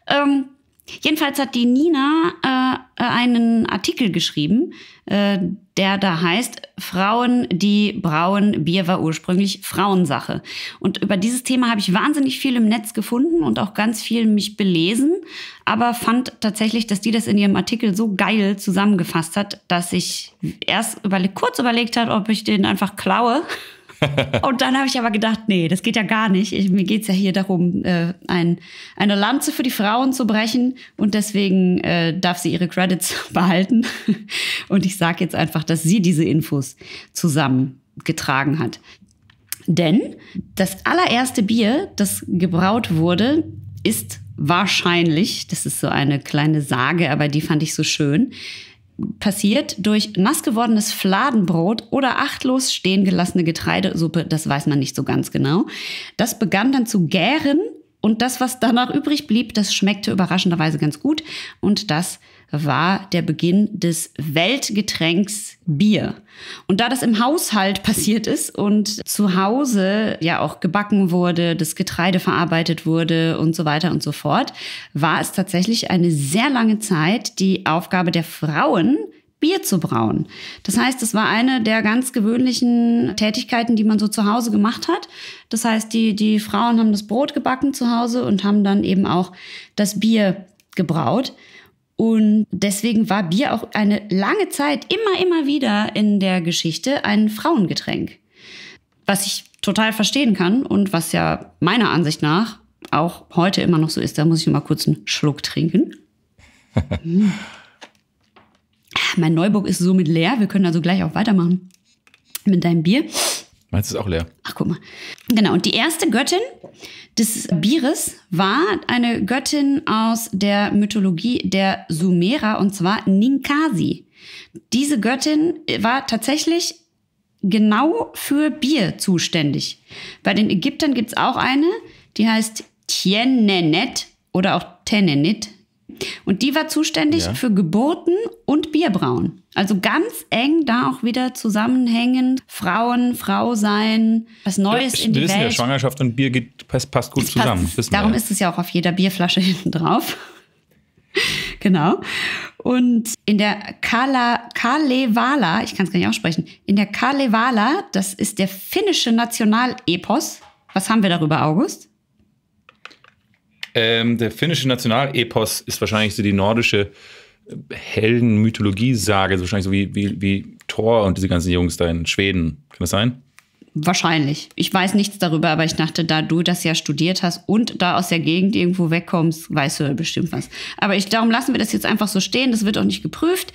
Ähm, jedenfalls hat die Nina äh, äh, einen Artikel geschrieben, äh, der da heißt, Frauen, die brauen, Bier war ursprünglich Frauensache. Und über dieses Thema habe ich wahnsinnig viel im Netz gefunden und auch ganz viel mich belesen, aber fand tatsächlich, dass die das in ihrem Artikel so geil zusammengefasst hat, dass ich erst überle kurz überlegt habe, ob ich den einfach klaue und dann habe ich aber gedacht, nee, das geht ja gar nicht. Ich, mir geht es ja hier darum, äh, ein, eine Lanze für die Frauen zu brechen und deswegen äh, darf sie ihre Credits behalten. und ich sage jetzt einfach, dass sie diese Infos zusammengetragen hat. Denn das allererste Bier, das gebraut wurde, ist wahrscheinlich, das ist so eine kleine Sage, aber die fand ich so schön, passiert durch nass gewordenes Fladenbrot oder achtlos stehen gelassene Getreidesuppe, das weiß man nicht so ganz genau. Das begann dann zu gären und das, was danach übrig blieb, das schmeckte überraschenderweise ganz gut und das war der Beginn des Weltgetränks Bier. Und da das im Haushalt passiert ist und zu Hause ja auch gebacken wurde, das Getreide verarbeitet wurde und so weiter und so fort, war es tatsächlich eine sehr lange Zeit die Aufgabe der Frauen, Bier zu brauen. Das heißt, es war eine der ganz gewöhnlichen Tätigkeiten, die man so zu Hause gemacht hat. Das heißt, die, die Frauen haben das Brot gebacken zu Hause und haben dann eben auch das Bier gebraut. Und deswegen war Bier auch eine lange Zeit immer, immer wieder in der Geschichte ein Frauengetränk. Was ich total verstehen kann und was ja meiner Ansicht nach auch heute immer noch so ist. Da muss ich mal kurz einen Schluck trinken. Hm. Mein Neuburg ist somit leer. Wir können also gleich auch weitermachen mit deinem Bier. Meinst du, ist auch leer? Ach, guck mal. Genau, und die erste Göttin des Bieres war eine Göttin aus der Mythologie der Sumerer, und zwar Ninkasi. Diese Göttin war tatsächlich genau für Bier zuständig. Bei den Ägyptern gibt es auch eine, die heißt Tiennenet oder auch Tenenit. Und die war zuständig ja. für Geburten und Bierbrauen. Also ganz eng da auch wieder zusammenhängend. Frauen, Frau sein, was Neues ja, in die wissen Welt. Ja, Schwangerschaft und Bier geht, passt, passt gut zusammen. Passt, darum wir. ist es ja auch auf jeder Bierflasche hinten drauf. genau. Und in der Kala, Kalevala, ich kann es gar nicht aussprechen, in der Kalevala, das ist der finnische Nationalepos. Was haben wir darüber, August? Ähm, der finnische Nationalepos ist wahrscheinlich so die nordische äh, Heldenmythologie-Sage, so wahrscheinlich so wie, wie, wie Thor und diese ganzen Jungs da in Schweden. Kann das sein? Wahrscheinlich. Ich weiß nichts darüber, aber ich dachte, da du das ja studiert hast und da aus der Gegend irgendwo wegkommst, weißt du bestimmt was. Aber ich, darum lassen wir das jetzt einfach so stehen. Das wird auch nicht geprüft.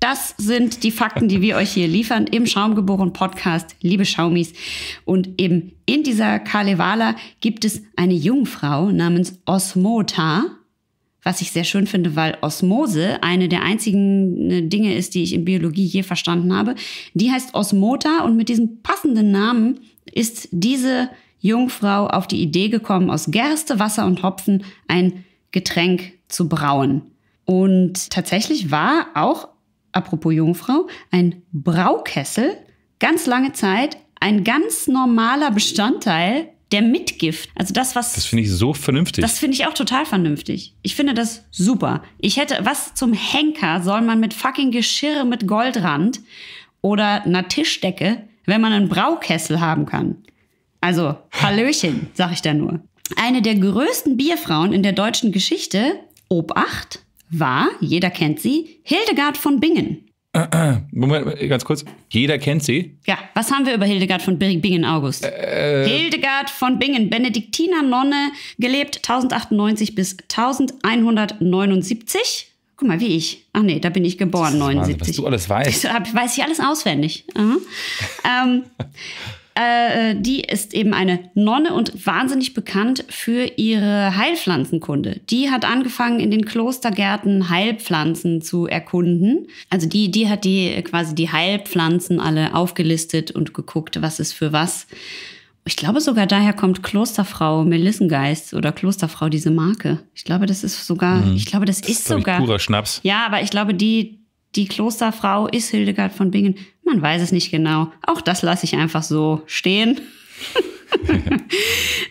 Das sind die Fakten, die wir euch hier liefern im Schaumgeboren Podcast, liebe Schaumis. Und eben in dieser Kalevala gibt es eine Jungfrau namens Osmota, was ich sehr schön finde, weil Osmose eine der einzigen äh, Dinge ist, die ich in Biologie je verstanden habe. Die heißt Osmota und mit diesem passenden Namen ist diese Jungfrau auf die Idee gekommen, aus Gerste, Wasser und Hopfen ein Getränk zu brauen. Und tatsächlich war auch apropos Jungfrau, ein Braukessel ganz lange Zeit ein ganz normaler Bestandteil der Mitgift. Also das, was. Das finde ich so vernünftig. Das finde ich auch total vernünftig. Ich finde das super. Ich hätte, was zum Henker soll man mit fucking Geschirr mit Goldrand oder einer Tischdecke, wenn man einen Braukessel haben kann? Also, Hallöchen, sag ich da nur. Eine der größten Bierfrauen in der deutschen Geschichte, Obacht, war, jeder kennt sie, Hildegard von Bingen. Äh, äh, Moment, ganz kurz. Jeder kennt sie. Ja, was haben wir über Hildegard von Bingen August? Äh, äh, Hildegard von Bingen, Benediktinernonne, gelebt 1098 bis 1179. Guck mal, wie ich. Ach nee, da bin ich geboren, 79. Wahnsinn, was du alles weißt. Ich, weiß ich alles auswendig. Ähm, Äh, die ist eben eine Nonne und wahnsinnig bekannt für ihre Heilpflanzenkunde. Die hat angefangen, in den Klostergärten Heilpflanzen zu erkunden. Also die, die hat die äh, quasi die Heilpflanzen alle aufgelistet und geguckt, was ist für was. Ich glaube sogar daher kommt Klosterfrau Melissengeist oder Klosterfrau diese Marke. Ich glaube, das ist sogar, mhm. ich glaube, das, das ist, ist sogar purer Schnaps. Ja, aber ich glaube, die die Klosterfrau ist Hildegard von Bingen. Man weiß es nicht genau. Auch das lasse ich einfach so stehen.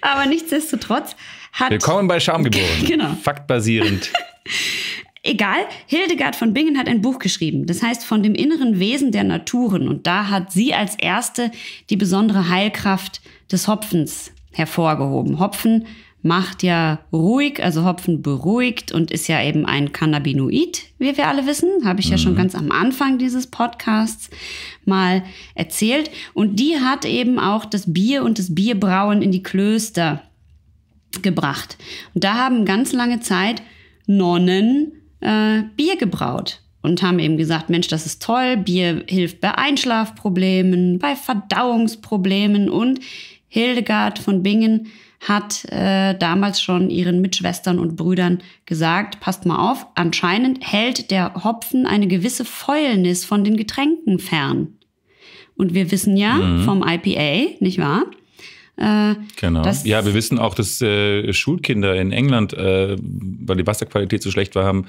Aber nichtsdestotrotz hat. Willkommen bei Schamgeboren. Genau. Faktbasierend. Egal, Hildegard von Bingen hat ein Buch geschrieben, das heißt von dem inneren Wesen der Naturen. Und da hat sie als erste die besondere Heilkraft des Hopfens hervorgehoben. Hopfen macht ja ruhig, also Hopfen beruhigt und ist ja eben ein Cannabinoid, wie wir alle wissen, habe ich mhm. ja schon mhm. ganz am Anfang dieses Podcasts mal erzählt. Und die hat eben auch das Bier und das Bierbrauen in die Klöster gebracht. Und da haben ganz lange Zeit Nonnen äh, Bier gebraut und haben eben gesagt, Mensch, das ist toll, Bier hilft bei Einschlafproblemen, bei Verdauungsproblemen und Hildegard von Bingen hat äh, damals schon ihren Mitschwestern und Brüdern gesagt, passt mal auf, anscheinend hält der Hopfen eine gewisse Fäulnis von den Getränken fern. Und wir wissen ja mhm. vom IPA, nicht wahr? Äh, genau. Ja, wir wissen auch, dass äh, Schulkinder in England, äh, weil die Wasserqualität so schlecht war, haben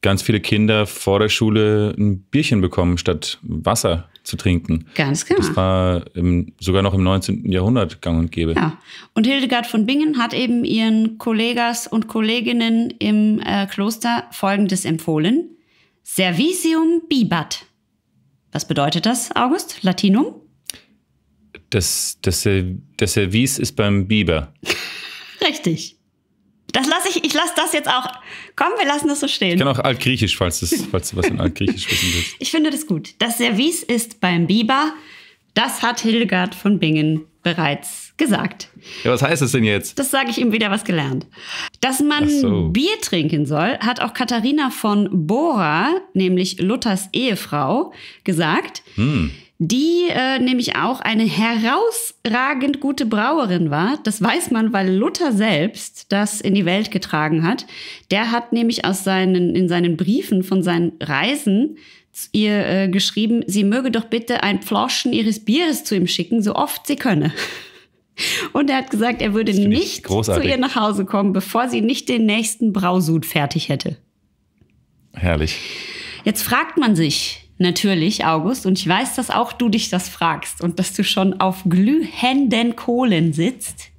ganz viele Kinder vor der Schule ein Bierchen bekommen statt Wasser zu trinken. Ganz genau. Das war im, sogar noch im 19. Jahrhundert gang und gäbe. Ja. Und Hildegard von Bingen hat eben ihren Kollegas und Kolleginnen im äh, Kloster Folgendes empfohlen. Servicium bibat. Was bedeutet das, August? Latinum? Das, das, das Service ist beim Biber. Richtig. Das lasse ich, ich lasse das jetzt auch Komm, wir lassen das so stehen. Ich kann auch Altgriechisch, falls, das, falls du was in Altgriechisch wissen willst. Ich finde das gut. Das Service ist beim Biber. Das hat Hildegard von Bingen bereits gesagt. Ja, was heißt das denn jetzt? Das sage ich ihm wieder was gelernt. Dass man so. Bier trinken soll, hat auch Katharina von Bora, nämlich Luthers Ehefrau, gesagt. Hm die äh, nämlich auch eine herausragend gute Brauerin war. Das weiß man, weil Luther selbst das in die Welt getragen hat. Der hat nämlich aus seinen, in seinen Briefen von seinen Reisen ihr äh, geschrieben, sie möge doch bitte ein Pfloschen ihres Bieres zu ihm schicken, so oft sie könne. Und er hat gesagt, er würde nicht großartig. zu ihr nach Hause kommen, bevor sie nicht den nächsten Brausud fertig hätte. Herrlich. Jetzt fragt man sich, Natürlich, August. Und ich weiß, dass auch du dich das fragst und dass du schon auf glühenden Kohlen sitzt.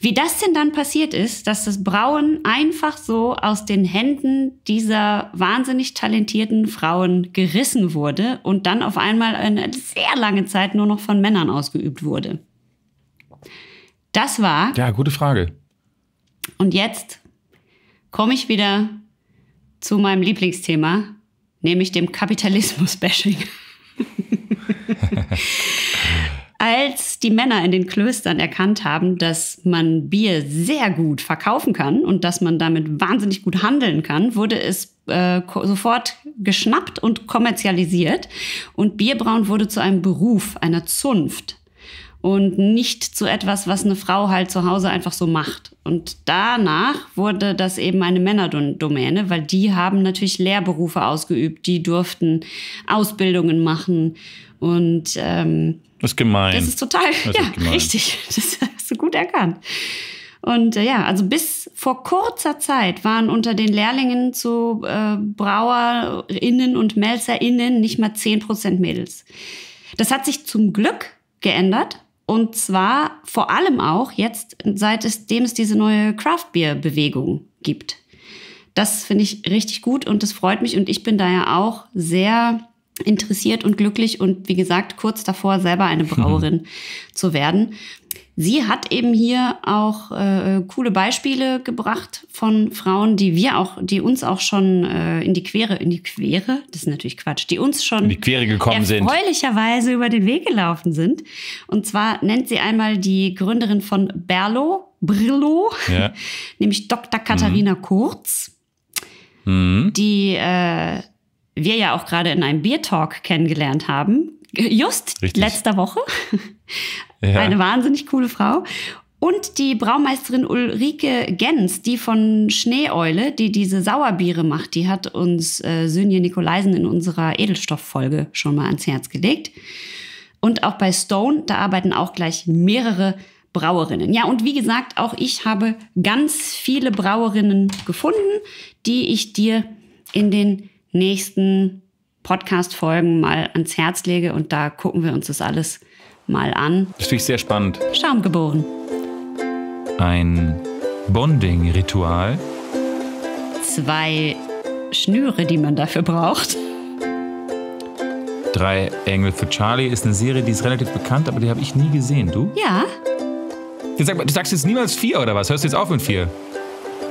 Wie das denn dann passiert ist, dass das Brauen einfach so aus den Händen dieser wahnsinnig talentierten Frauen gerissen wurde und dann auf einmal eine sehr lange Zeit nur noch von Männern ausgeübt wurde. Das war. Ja, gute Frage. Und jetzt komme ich wieder zu meinem Lieblingsthema, nämlich dem Kapitalismus-Bashing. Als die Männer in den Klöstern erkannt haben, dass man Bier sehr gut verkaufen kann und dass man damit wahnsinnig gut handeln kann, wurde es äh, sofort geschnappt und kommerzialisiert. Und Bierbrauen wurde zu einem Beruf, einer Zunft und nicht zu etwas, was eine Frau halt zu Hause einfach so macht. Und danach wurde das eben eine Männerdomäne, weil die haben natürlich Lehrberufe ausgeübt, die durften Ausbildungen machen und ähm, das ist gemein. Das ist total, das ja, ist richtig. Das hast du gut erkannt. Und äh, ja, also bis vor kurzer Zeit waren unter den Lehrlingen zu äh, BrauerInnen und MelzerInnen nicht mal 10 Prozent Mädels. Das hat sich zum Glück geändert. Und zwar vor allem auch jetzt, seitdem es diese neue Craft Beer Bewegung gibt. Das finde ich richtig gut und das freut mich und ich bin da ja auch sehr interessiert und glücklich und wie gesagt kurz davor selber eine Brauerin mhm. zu werden sie hat eben hier auch äh, coole Beispiele gebracht von Frauen, die wir auch, die uns auch schon äh, in die Quere, in die Quere, das ist natürlich Quatsch, die uns schon in die Quere gekommen sind, erfreulicherweise über den Weg gelaufen sind. Und zwar nennt sie einmal die Gründerin von Berlo, Brillo, ja. nämlich Dr. Katharina mhm. Kurz, mhm. die äh, wir ja auch gerade in einem Bier Talk kennengelernt haben, just Richtig. letzter Woche. Ja. Eine wahnsinnig coole Frau. Und die Braumeisterin Ulrike Gens, die von Schneeeule, die diese Sauerbiere macht, die hat uns äh, Sönje Nikolaisen in unserer Edelstofffolge schon mal ans Herz gelegt. Und auch bei Stone, da arbeiten auch gleich mehrere Brauerinnen. Ja, und wie gesagt, auch ich habe ganz viele Brauerinnen gefunden, die ich dir in den nächsten Podcast-Folgen mal ans Herz lege. Und da gucken wir uns das alles an mal an. Das finde ich sehr spannend. Schaum geboren. Ein Bonding-Ritual. Zwei Schnüre, die man dafür braucht. Drei Engel für Charlie ist eine Serie, die ist relativ bekannt, aber die habe ich nie gesehen. Du? Ja. Jetzt sag, du sagst jetzt niemals vier oder was? Hörst du jetzt auf mit vier?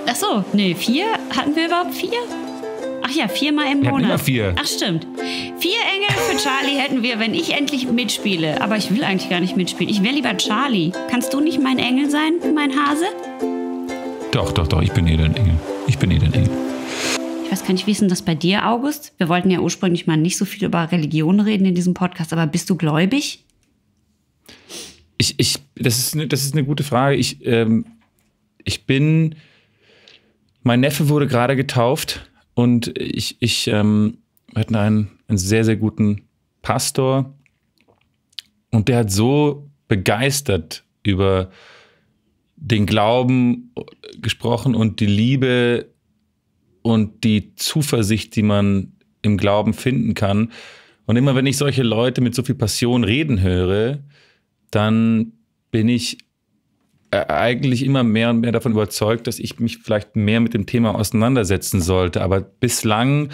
Ach so, nee, vier? Hatten wir überhaupt vier? Ach ja, viermal im Monat. Ja, immer vier. Ach stimmt. Vier Engel für Charlie hätten wir, wenn ich endlich mitspiele. Aber ich will eigentlich gar nicht mitspielen. Ich wäre lieber Charlie. Kannst du nicht mein Engel sein, mein Hase? Doch, doch, doch. Ich bin eh dein Engel. Ich bin eh dein Engel. Ich weiß gar nicht, wie ist denn das bei dir, August? Wir wollten ja ursprünglich mal nicht so viel über Religion reden in diesem Podcast, aber bist du gläubig? Ich, ich, das ist, eine, das ist eine gute Frage. Ich, ähm, ich bin, mein Neffe wurde gerade getauft und ich, ich ähm, wir hatten einen, einen sehr, sehr guten Pastor und der hat so begeistert über den Glauben gesprochen und die Liebe und die Zuversicht, die man im Glauben finden kann. Und immer wenn ich solche Leute mit so viel Passion reden höre, dann bin ich äh, eigentlich immer mehr und mehr davon überzeugt, dass ich mich vielleicht mehr mit dem Thema auseinandersetzen sollte. Aber bislang,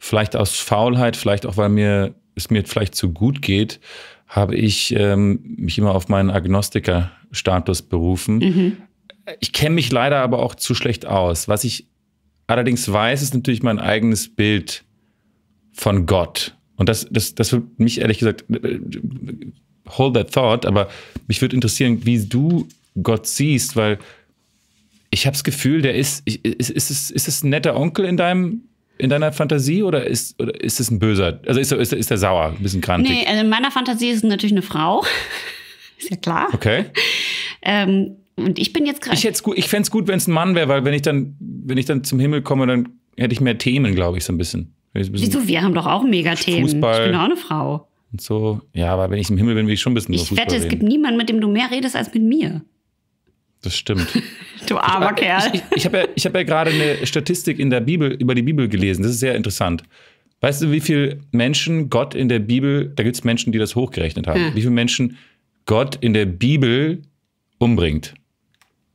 vielleicht aus Faulheit, vielleicht auch weil mir es mir vielleicht zu gut geht, habe ich ähm, mich immer auf meinen Agnostiker-Status berufen. Mhm. Ich kenne mich leider aber auch zu schlecht aus. Was ich allerdings weiß, ist natürlich mein eigenes Bild von Gott. Und das, das, das wird mich ehrlich gesagt, äh, äh, hold that thought, aber mich würde interessieren, wie du Gott siehst, weil ich habe das Gefühl, der ist, ist, ist, ist, ist es ein netter Onkel in deinem in deiner Fantasie oder ist, oder ist es ein böser? Also ist, ist, ist der sauer, ein bisschen krank Nee, also in meiner Fantasie ist es natürlich eine Frau. ist ja klar. Okay. ähm, und ich bin jetzt gerade. Ich, hätt's gut, ich fände es gut, wenn es ein Mann wäre, weil wenn ich, dann, wenn ich dann zum Himmel komme, dann hätte ich mehr Themen, glaube ich, so ein bisschen. bisschen Wieso? Wir haben doch auch mega Themen. Fußball. Ich bin auch eine Frau. Und so. Ja, aber wenn ich im Himmel bin, will ich schon ein bisschen. Ich wette, es gibt niemanden, mit dem du mehr redest als mit mir. Das stimmt. du armer äh, Kerl. Ich, ich habe ja, ich hab ja gerade eine Statistik in der Bibel über die Bibel gelesen. Das ist sehr interessant. Weißt du, wie viele Menschen Gott in der Bibel, da gibt es Menschen, die das hochgerechnet haben, hm. wie viele Menschen Gott in der Bibel umbringt?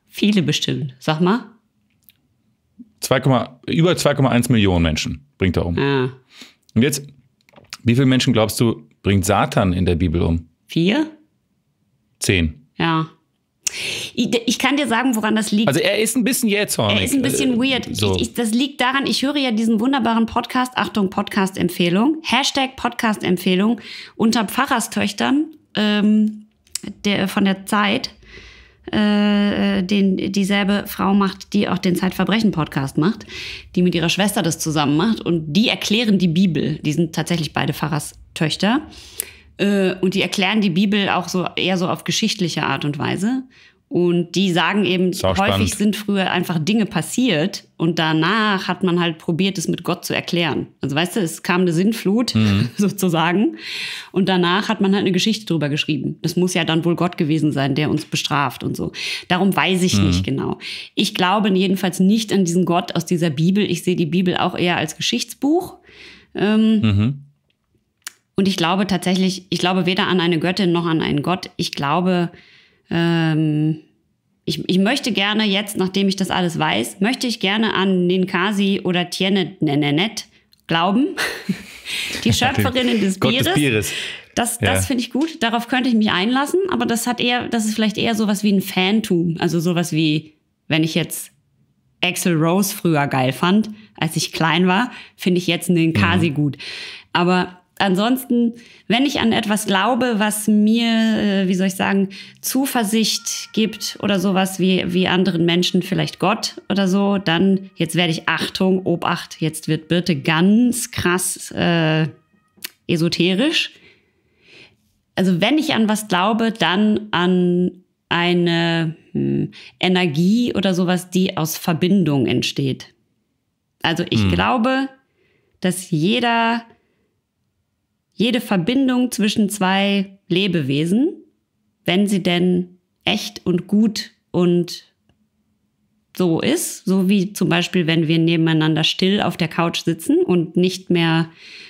Viele bestimmt. Sag mal. 2, über 2,1 Millionen Menschen bringt er um. Ah. Und jetzt, wie viele Menschen glaubst du, bringt Satan in der Bibel um? Vier? Zehn. Ja. Ich, kann dir sagen, woran das liegt. Also er ist ein bisschen jähzornig. Er ist ein bisschen also, weird. So. Ich, ich, das liegt daran, ich höre ja diesen wunderbaren Podcast, Achtung, Podcast-Empfehlung, Hashtag Podcast-Empfehlung unter Pfarrerstöchtern ähm, der, von der Zeit. Äh, den, dieselbe Frau macht, die auch den Zeitverbrechen-Podcast macht, die mit ihrer Schwester das zusammen macht und die erklären die Bibel. Die sind tatsächlich beide Pfarrerstöchter äh, und die erklären die Bibel auch so eher so auf geschichtliche Art und Weise. Und die sagen eben, häufig spannend. sind früher einfach Dinge passiert und danach hat man halt probiert, es mit Gott zu erklären. Also weißt du, es kam eine Sinnflut mhm. sozusagen und danach hat man halt eine Geschichte drüber geschrieben. Das muss ja dann wohl Gott gewesen sein, der uns bestraft und so. Darum weiß ich mhm. nicht genau. Ich glaube jedenfalls nicht an diesen Gott aus dieser Bibel. Ich sehe die Bibel auch eher als Geschichtsbuch. Ähm, mhm. Und ich glaube tatsächlich, ich glaube weder an eine Göttin noch an einen Gott. Ich glaube, ähm, ich, ich möchte gerne jetzt, nachdem ich das alles weiß, möchte ich gerne an Ninkasi oder Tienet Nenenet glauben. Die Schöpferinnen des Bieres. Gott des Bieres. Das, das ja. finde ich gut. Darauf könnte ich mich einlassen, aber das hat eher, das ist vielleicht eher sowas wie ein Fantum. Also sowas wie, wenn ich jetzt Axel Rose früher geil fand, als ich klein war, finde ich jetzt Ninkasi mhm. gut. Aber ansonsten, wenn ich an etwas glaube, was mir, äh, wie soll ich sagen, Zuversicht gibt oder sowas wie, wie anderen Menschen, vielleicht Gott oder so, dann jetzt werde ich Achtung, Obacht, jetzt wird Birte ganz krass äh, esoterisch. Also wenn ich an was glaube, dann an eine hm, Energie oder sowas, die aus Verbindung entsteht. Also ich hm. glaube, dass jeder jede Verbindung zwischen zwei Lebewesen, wenn sie denn echt und gut und so ist, so wie zum Beispiel, wenn wir nebeneinander still auf der Couch sitzen und nicht mehr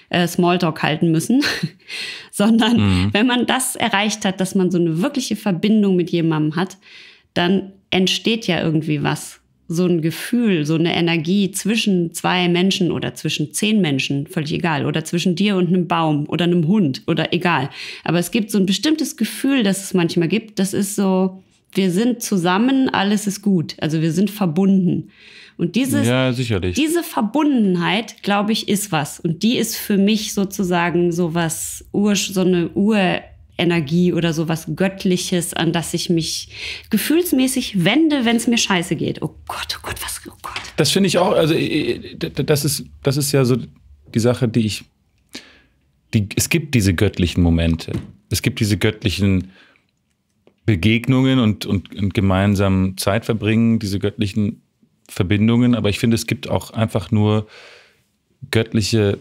äh, Smalltalk halten müssen, sondern mhm. wenn man das erreicht hat, dass man so eine wirkliche Verbindung mit jemandem hat, dann entsteht ja irgendwie was so ein Gefühl, so eine Energie zwischen zwei Menschen oder zwischen zehn Menschen, völlig egal, oder zwischen dir und einem Baum oder einem Hund oder egal. Aber es gibt so ein bestimmtes Gefühl, das es manchmal gibt. Das ist so, wir sind zusammen, alles ist gut. Also wir sind verbunden. Und dieses, ja, diese Verbundenheit, glaube ich, ist was. Und die ist für mich sozusagen so was, so eine Ur, Energie oder sowas Göttliches, an das ich mich gefühlsmäßig wende, wenn es mir scheiße geht. Oh Gott, oh Gott, was, oh Gott. Das finde ich auch, also äh, äh, das ist, das ist ja so die Sache, die ich, die, es gibt diese göttlichen Momente. Es gibt diese göttlichen Begegnungen und, und, und gemeinsam Zeit verbringen, diese göttlichen Verbindungen. Aber ich finde, es gibt auch einfach nur göttliche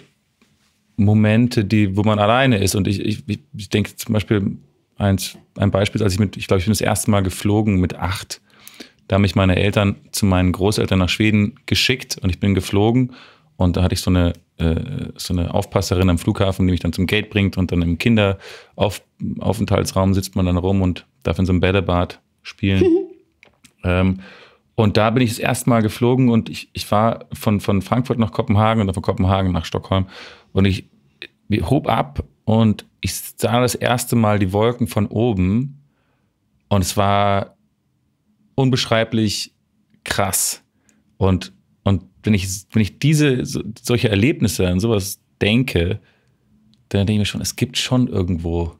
Momente, die, wo man alleine ist. Und ich, ich, ich denke zum Beispiel eins, ein Beispiel, als ich mit, ich glaube, ich bin das erste Mal geflogen mit acht. Da haben mich meine Eltern zu meinen Großeltern nach Schweden geschickt und ich bin geflogen und da hatte ich so eine, äh, so eine Aufpasserin am Flughafen, die mich dann zum Gate bringt und dann im Kinderaufenthaltsraum sitzt man dann rum und darf in so einem Bällebad spielen. ähm, und da bin ich das erste Mal geflogen und ich, ich war von, von Frankfurt nach Kopenhagen und dann von Kopenhagen nach Stockholm. Und ich, ich hob ab und ich sah das erste Mal die Wolken von oben und es war unbeschreiblich krass. Und, und wenn ich, wenn ich diese, solche Erlebnisse an sowas denke, dann denke ich mir schon, es gibt schon irgendwo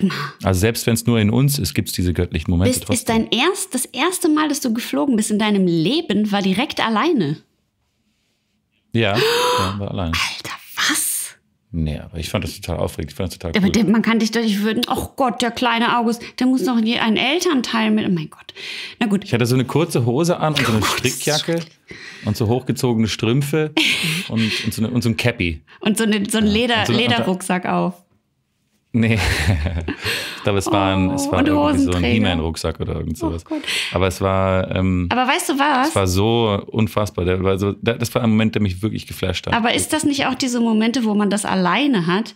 Sag Also selbst wenn es nur in uns ist, gibt es diese göttlichen Momente bist, trotzdem. Ist dein erst, das erste Mal, dass du geflogen bist in deinem Leben, war direkt alleine? Ja, ja war alleine. Alter, was? Nee, aber ich fand das total aufregend. Ich fand das total cool. Aber der, man kann dich doch nicht würden, oh Gott, der kleine August, der muss noch nie einen Elternteil mit. Oh mein Gott. Na gut. Ich hatte so eine kurze Hose an und so eine oh Strickjacke und so hochgezogene Strümpfe und, und, so, eine, und so ein Cappy. Und so, eine, so einen Leder, ja, so eine, Lederrucksack auf. Nee. ich glaube, es war, ein, oh, es war irgendwie so ein He-Man-Rucksack oder irgend oh sowas. Oh Aber es war. Ähm, Aber weißt du was? Es war so unfassbar. Der war so, das war ein Moment, der mich wirklich geflasht hat. Aber ist das nicht auch diese Momente, wo man das alleine hat?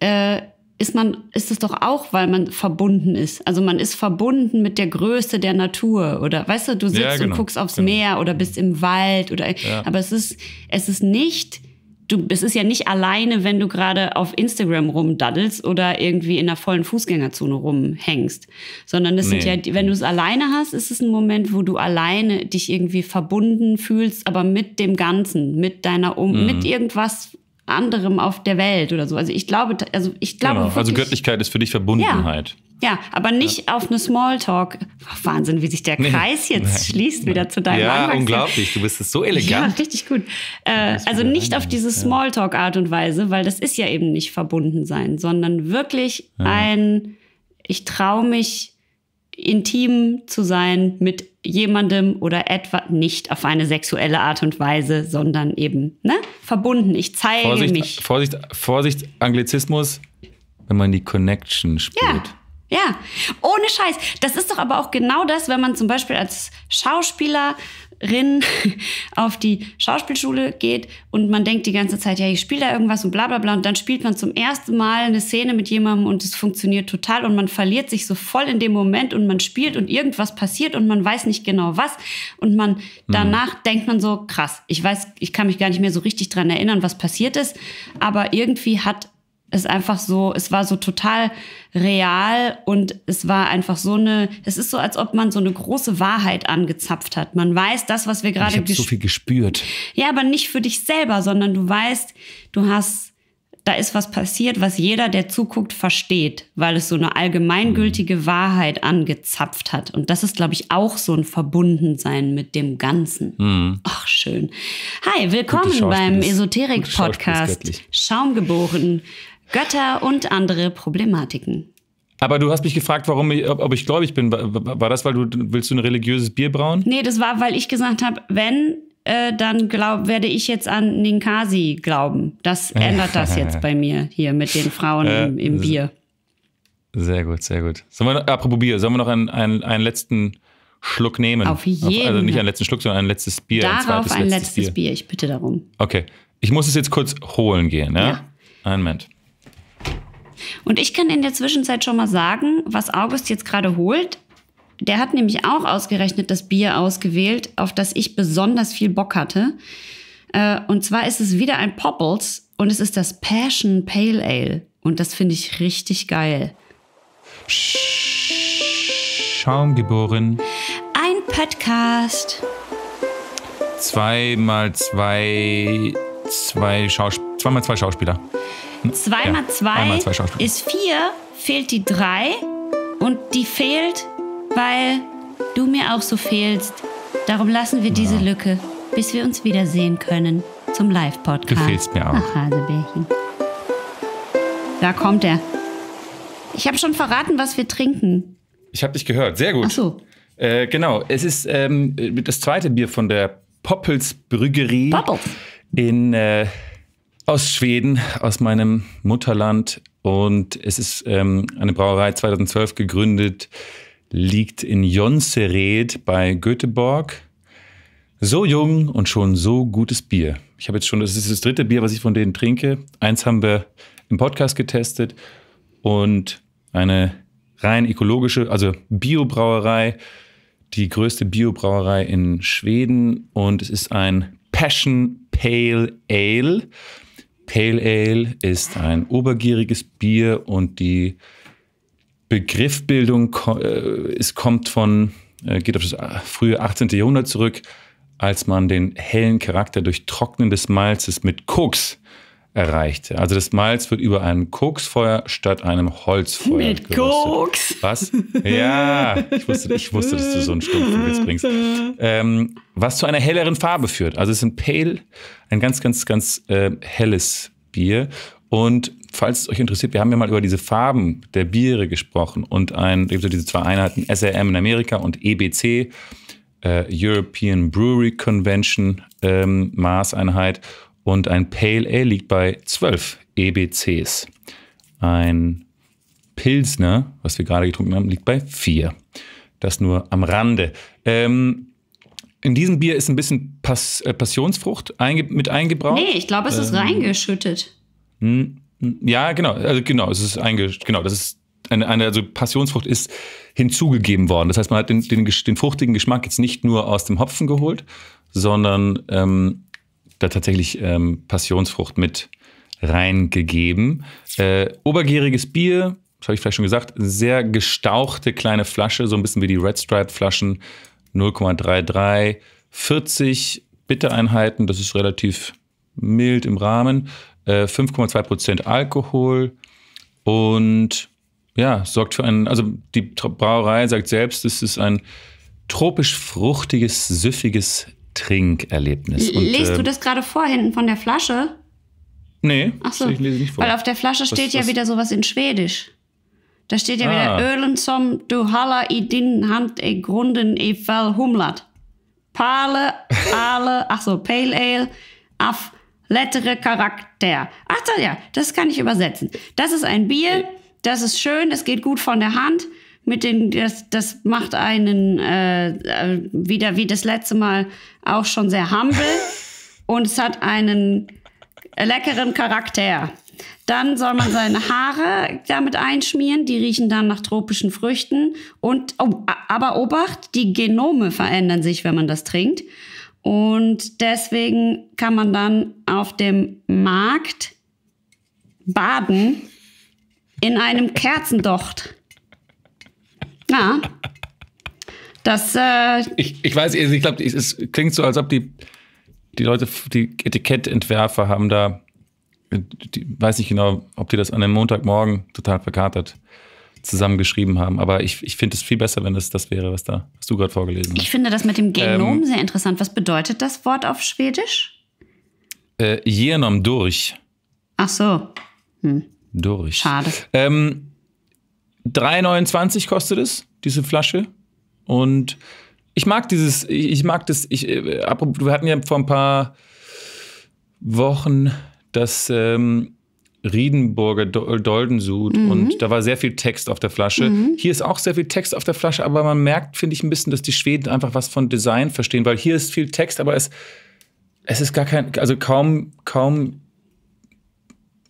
Äh, ist man, ist es doch auch, weil man verbunden ist. Also man ist verbunden mit der Größe der Natur oder, weißt du, du sitzt ja, genau, und guckst aufs genau. Meer oder bist im Wald oder, ja. aber es ist, es ist nicht du, es ist ja nicht alleine, wenn du gerade auf Instagram rumdaddelst oder irgendwie in einer vollen Fußgängerzone rumhängst, sondern es nee. sind ja, wenn du es alleine hast, ist es ein Moment, wo du alleine dich irgendwie verbunden fühlst, aber mit dem Ganzen, mit deiner, um mhm. mit irgendwas anderem auf der Welt oder so. Also ich glaube, also ich glaube. Genau. Also wirklich, also Göttlichkeit ist für dich Verbundenheit. Ja. Ja, aber nicht ja. auf eine Smalltalk. Oh, Wahnsinn, wie sich der Kreis nee, jetzt nein, schließt nein. wieder zu deinem Ja, Anwachsen. unglaublich. Du bist es so elegant. Ja, richtig gut. Äh, also nicht auf diese Smalltalk-Art und Weise, weil das ist ja eben nicht verbunden sein, sondern wirklich ja. ein, ich traue mich intim zu sein mit jemandem oder etwa nicht auf eine sexuelle Art und Weise, sondern eben ne? verbunden. Ich zeige Vorsicht, mich. Vorsicht, Vorsicht, Anglizismus, wenn man die Connection spürt. Ja. Ja, ohne Scheiß. Das ist doch aber auch genau das, wenn man zum Beispiel als Schauspielerin auf die Schauspielschule geht und man denkt die ganze Zeit, ja, ich spiele da irgendwas und bla bla bla. Und dann spielt man zum ersten Mal eine Szene mit jemandem und es funktioniert total und man verliert sich so voll in dem Moment und man spielt und irgendwas passiert und man weiß nicht genau was. Und man mhm. danach mhm. denkt man so, krass, ich weiß, ich kann mich gar nicht mehr so richtig daran erinnern, was passiert ist, aber irgendwie hat ist einfach so, es war so total real und es war einfach so eine, es ist so, als ob man so eine große Wahrheit angezapft hat. Man weiß das, was wir gerade Ich habe so viel gespürt. Ja, aber nicht für dich selber, sondern du weißt, du hast da ist was passiert, was jeder, der zuguckt, versteht, weil es so eine allgemeingültige mhm. Wahrheit angezapft hat. Und das ist, glaube ich, auch so ein Verbundensein mit dem Ganzen. Mhm. Ach, schön. Hi, willkommen beim Esoterik-Podcast. Schaumgeboren. Götter und andere Problematiken. Aber du hast mich gefragt, warum ich, ob, ich gläubig bin. War das, weil du willst du ein religiöses Bier brauen? Nee, das war, weil ich gesagt habe, wenn äh, dann glaub, werde ich jetzt an Ninkasi glauben. Das ändert das jetzt bei mir hier mit den Frauen äh, im, im, Bier. Sehr gut, sehr gut. Sollen wir, noch, apropos Bier, sollen wir noch einen, einen, einen letzten Schluck nehmen? Auf also jeden Fall. Also nicht einen letzten Schluck, sondern ein letztes Bier. Darauf ein, ein letztes, letztes Bier. Bier. ich bitte darum. Okay, ich muss es jetzt kurz holen gehen. Ja? ja. Einen Moment. Und ich kann in der Zwischenzeit schon mal sagen, was August jetzt gerade holt. Der hat nämlich auch ausgerechnet das Bier ausgewählt, auf das ich besonders viel Bock hatte. Äh, und zwar ist es wieder ein Popples und es ist das Passion Pale Ale. Und das finde ich richtig geil. Schaum geboren. Ein Podcast. Zwei mal zwei, zwei, Schaus zwei, mal zwei Schauspieler. 2 ja. mal 2 ist 4, fehlt die 3 und die fehlt, weil du mir auch so fehlst. Darum lassen wir ja. diese Lücke, bis wir uns wiedersehen können zum Live-Podcast. Du fehlst mir auch. Ach, Hasebärchen. Also da kommt er. Ich habe schon verraten, was wir trinken. Ich habe dich gehört. Sehr gut. Ach so. Äh, genau. Es ist ähm, das zweite Bier von der Poppels Brüggerie Poppels. in äh, aus Schweden, aus meinem Mutterland. Und es ist ähm, eine Brauerei 2012 gegründet, liegt in Jonsered bei Göteborg. So jung und schon so gutes Bier. Ich habe jetzt schon, das ist das dritte Bier, was ich von denen trinke. Eins haben wir im Podcast getestet und eine rein ökologische, also Biobrauerei, die größte Biobrauerei in Schweden und es ist ein Passion Pale Ale Pale Ale ist ein obergieriges Bier und die Begriffbildung äh, es kommt von, äh, geht auf das äh, frühe 18. Jahrhundert zurück, als man den hellen Charakter durch Trocknen des Malzes mit Koks erreichte. Also das Malz wird über einem Koksfeuer statt einem Holzfeuer Mit geröstet. Koks! Was? Ja, ich wusste, ich wusste, dass du so einen stumpfen Witz bringst. Ähm, was zu einer helleren Farbe führt. Also es ist ein Pale, ein ganz, ganz, ganz äh, helles Bier. Und falls es euch interessiert, wir haben ja mal über diese Farben der Biere gesprochen und ein, gibt es diese zwei Einheiten, SRM in Amerika und EBC, äh, European Brewery Convention ähm, Maßeinheit und ein Pale Ale liegt bei 12 EBCs. Ein Pilsner, was wir gerade getrunken haben, liegt bei 4. Das nur am Rande. Ähm, in diesem Bier ist ein bisschen Pas äh, Passionsfrucht einge mit eingebraucht. Nee, ich glaube, es ist ähm, reingeschüttet. Hm, hm, ja, genau. Also genau, es ist eingeschüttet. Genau, das ist eine, eine, also Passionsfrucht ist hinzugegeben worden. Das heißt, man hat den, den, den fruchtigen Geschmack jetzt nicht nur aus dem Hopfen geholt, sondern ähm, da tatsächlich ähm, Passionsfrucht mit reingegeben. Äh, obergieriges Bier, das habe ich vielleicht schon gesagt, sehr gestauchte kleine Flasche, so ein bisschen wie die Red Stripe Flaschen, 0,33, 40 Bittereinheiten, das ist relativ mild im Rahmen, äh, 5,2 Alkohol und ja, sorgt für einen, also die Brauerei sagt selbst, es ist ein tropisch fruchtiges, süffiges Trinkerlebnis. Und, Lest äh, du ähm, das gerade vor hinten von der Flasche? Nee, Ach so. ich lese nicht vor. Weil auf der Flasche steht was, ja was? wieder sowas in Schwedisch. Da steht ja ah. wieder Ölen zum du halla i din hand e grunden e fall humlat. Pale, ale, ach so, pale ale, auf lettere Charakter. Ach so, ja, das kann ich übersetzen. Das ist ein Bier, das ist schön, das geht gut von der Hand mit den, das, das macht einen äh, äh wieder wie das letzte Mal auch schon sehr humble und es hat einen leckeren Charakter. Dann soll man seine Haare damit einschmieren, die riechen dann nach tropischen Früchten und oh, aber Obacht, die Genome verändern sich, wenn man das trinkt. Und deswegen kann man dann auf dem Markt baden in einem Kerzendocht. Ja. Das. Äh ich, ich weiß, also ich glaube, es, klingt so, als ob die, die Leute, die Etikettentwerfer haben da, die, weiß nicht genau, ob die das an einem Montagmorgen total verkatert zusammengeschrieben haben. Aber ich, ich finde es viel besser, wenn das das wäre, was da, was du gerade vorgelesen hast. Ich finde das mit dem Genom ähm, sehr interessant. Was bedeutet das Wort auf Schwedisch? Äh, Genom durch. Ach so. Hm. Durch. Schade. Ähm, 3,29 kostet es, diese Flasche. Und ich mag dieses, ich, ich mag das, ich, äh, wir hatten ja vor ein paar Wochen das ähm, Riedenburger Doldensud mhm. und da war sehr viel Text auf der Flasche. Mhm. Hier ist auch sehr viel Text auf der Flasche, aber man merkt, finde ich, ein bisschen, dass die Schweden einfach was von Design verstehen, weil hier ist viel Text, aber es, es ist gar kein, also kaum, kaum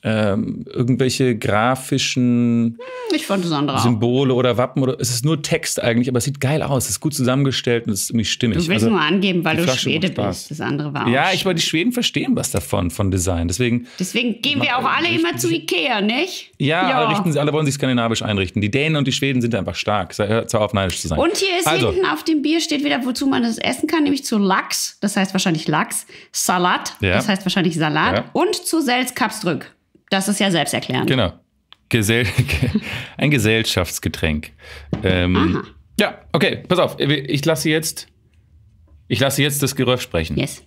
ähm, irgendwelche grafischen hm, Symbole oder Wappen oder es ist nur Text eigentlich, aber es sieht geil aus, es ist gut zusammengestellt und es ist irgendwie stimmig. Du willst also, nur angeben, weil du Schwede bist. Das andere war Ja, ich meine, die Schweden verstehen was davon, von Design. Deswegen, Deswegen gehen wir auch alle äh, immer zu Ikea, nicht? Ja, ja. Richten alle wollen sich skandinavisch einrichten. Die Dänen und die Schweden sind einfach stark. Hört auf, neidisch zu sein. Und hier ist also. hinten auf dem Bier steht wieder, wozu man das essen kann, nämlich zu Lachs, das heißt wahrscheinlich Lachs, Salat, ja. das heißt wahrscheinlich Salat ja. und zu Selskapsdrück. Das ist ja selbsterklärend. Genau. Gesell ein Gesellschaftsgetränk. Ähm, Aha. Ja, okay, pass auf. Ich lasse jetzt, ich lasse jetzt das Geräusch sprechen. Yes.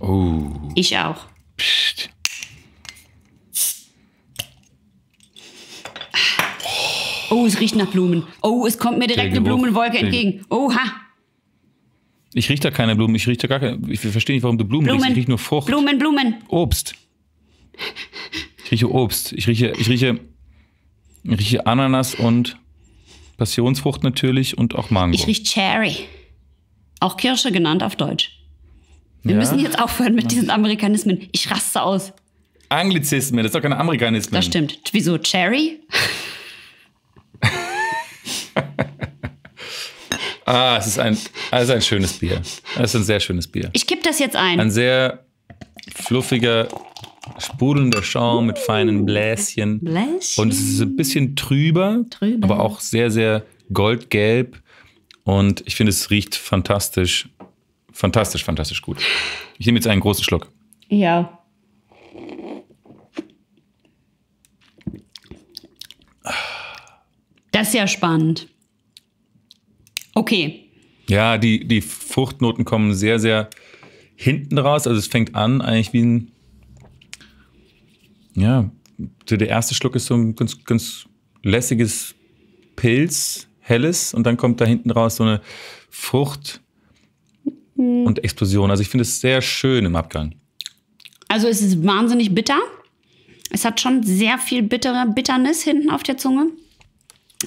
Oh. Ich auch. Psst. Oh, es riecht nach Blumen. Oh, es kommt mir direkt eine Blumenwolke entgegen. Oha. Ich rieche da keine Blumen, ich rieche da gar keine. Ich verstehe nicht, warum du Blumen, Blumen. riechst. Ich rieche nur Frucht. Blumen, Blumen. Obst. Ich rieche Obst. Ich rieche, ich rieche, ich rieche Ananas und Passionsfrucht natürlich und auch Mango. Ich rieche Cherry. Auch Kirsche genannt auf Deutsch. Wir ja. müssen jetzt aufhören mit diesen Amerikanismen. Ich raste aus. Anglizismen, das ist doch keine Amerikanismen. Das stimmt. Wieso? Cherry? Ah, es ist ein, also ein schönes Bier. Es ist ein sehr schönes Bier. Ich kipp das jetzt ein. Ein sehr fluffiger, sprudelnder Schaum mit uh. feinen Bläschen. Bläschen. Und es ist ein bisschen trüber, trüber. aber auch sehr, sehr goldgelb. Und ich finde, es riecht fantastisch, fantastisch, fantastisch gut. Ich nehme jetzt einen großen Schluck. Ja. Das ist ja spannend. Okay. Ja, die, die Fruchtnoten kommen sehr, sehr hinten raus. Also es fängt an eigentlich wie ein, ja, der erste Schluck ist so ein ganz, ganz lässiges Pilz, helles, und dann kommt da hinten raus so eine Frucht mhm. und Explosion. Also ich finde es sehr schön im Abgang. Also es ist wahnsinnig bitter. Es hat schon sehr viel bittere Bitternis hinten auf der Zunge.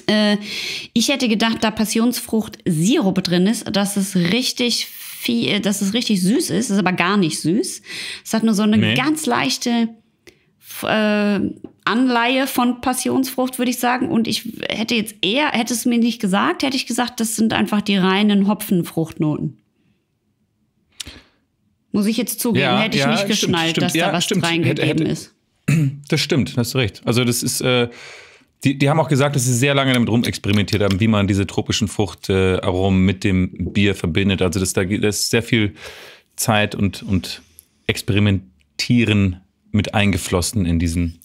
Äh, ich hätte gedacht, da Passionsfrucht Sirup drin ist, dass es richtig viel, äh, dass es richtig süß ist, ist aber gar nicht süß. Es hat nur so eine nee. ganz leichte äh, Anleihe von Passionsfrucht, würde ich sagen. Und ich hätte jetzt eher, hätte es mir nicht gesagt, hätte ich gesagt, das sind einfach die reinen Hopfenfruchtnoten. Muss ich jetzt zugeben, ja, hätte ich ja, nicht geschnallt, stimmt, dass stimmt, da was ja, reingegeben Hätt, hätte, ist. Das stimmt, hast du recht. Also das ist äh die, die haben auch gesagt, dass sie sehr lange damit rumexperimentiert haben, wie man diese tropischen Fruchtaromen äh, mit dem Bier verbindet. Also das, da das ist sehr viel Zeit und, und Experimentieren mit eingeflossen in diesen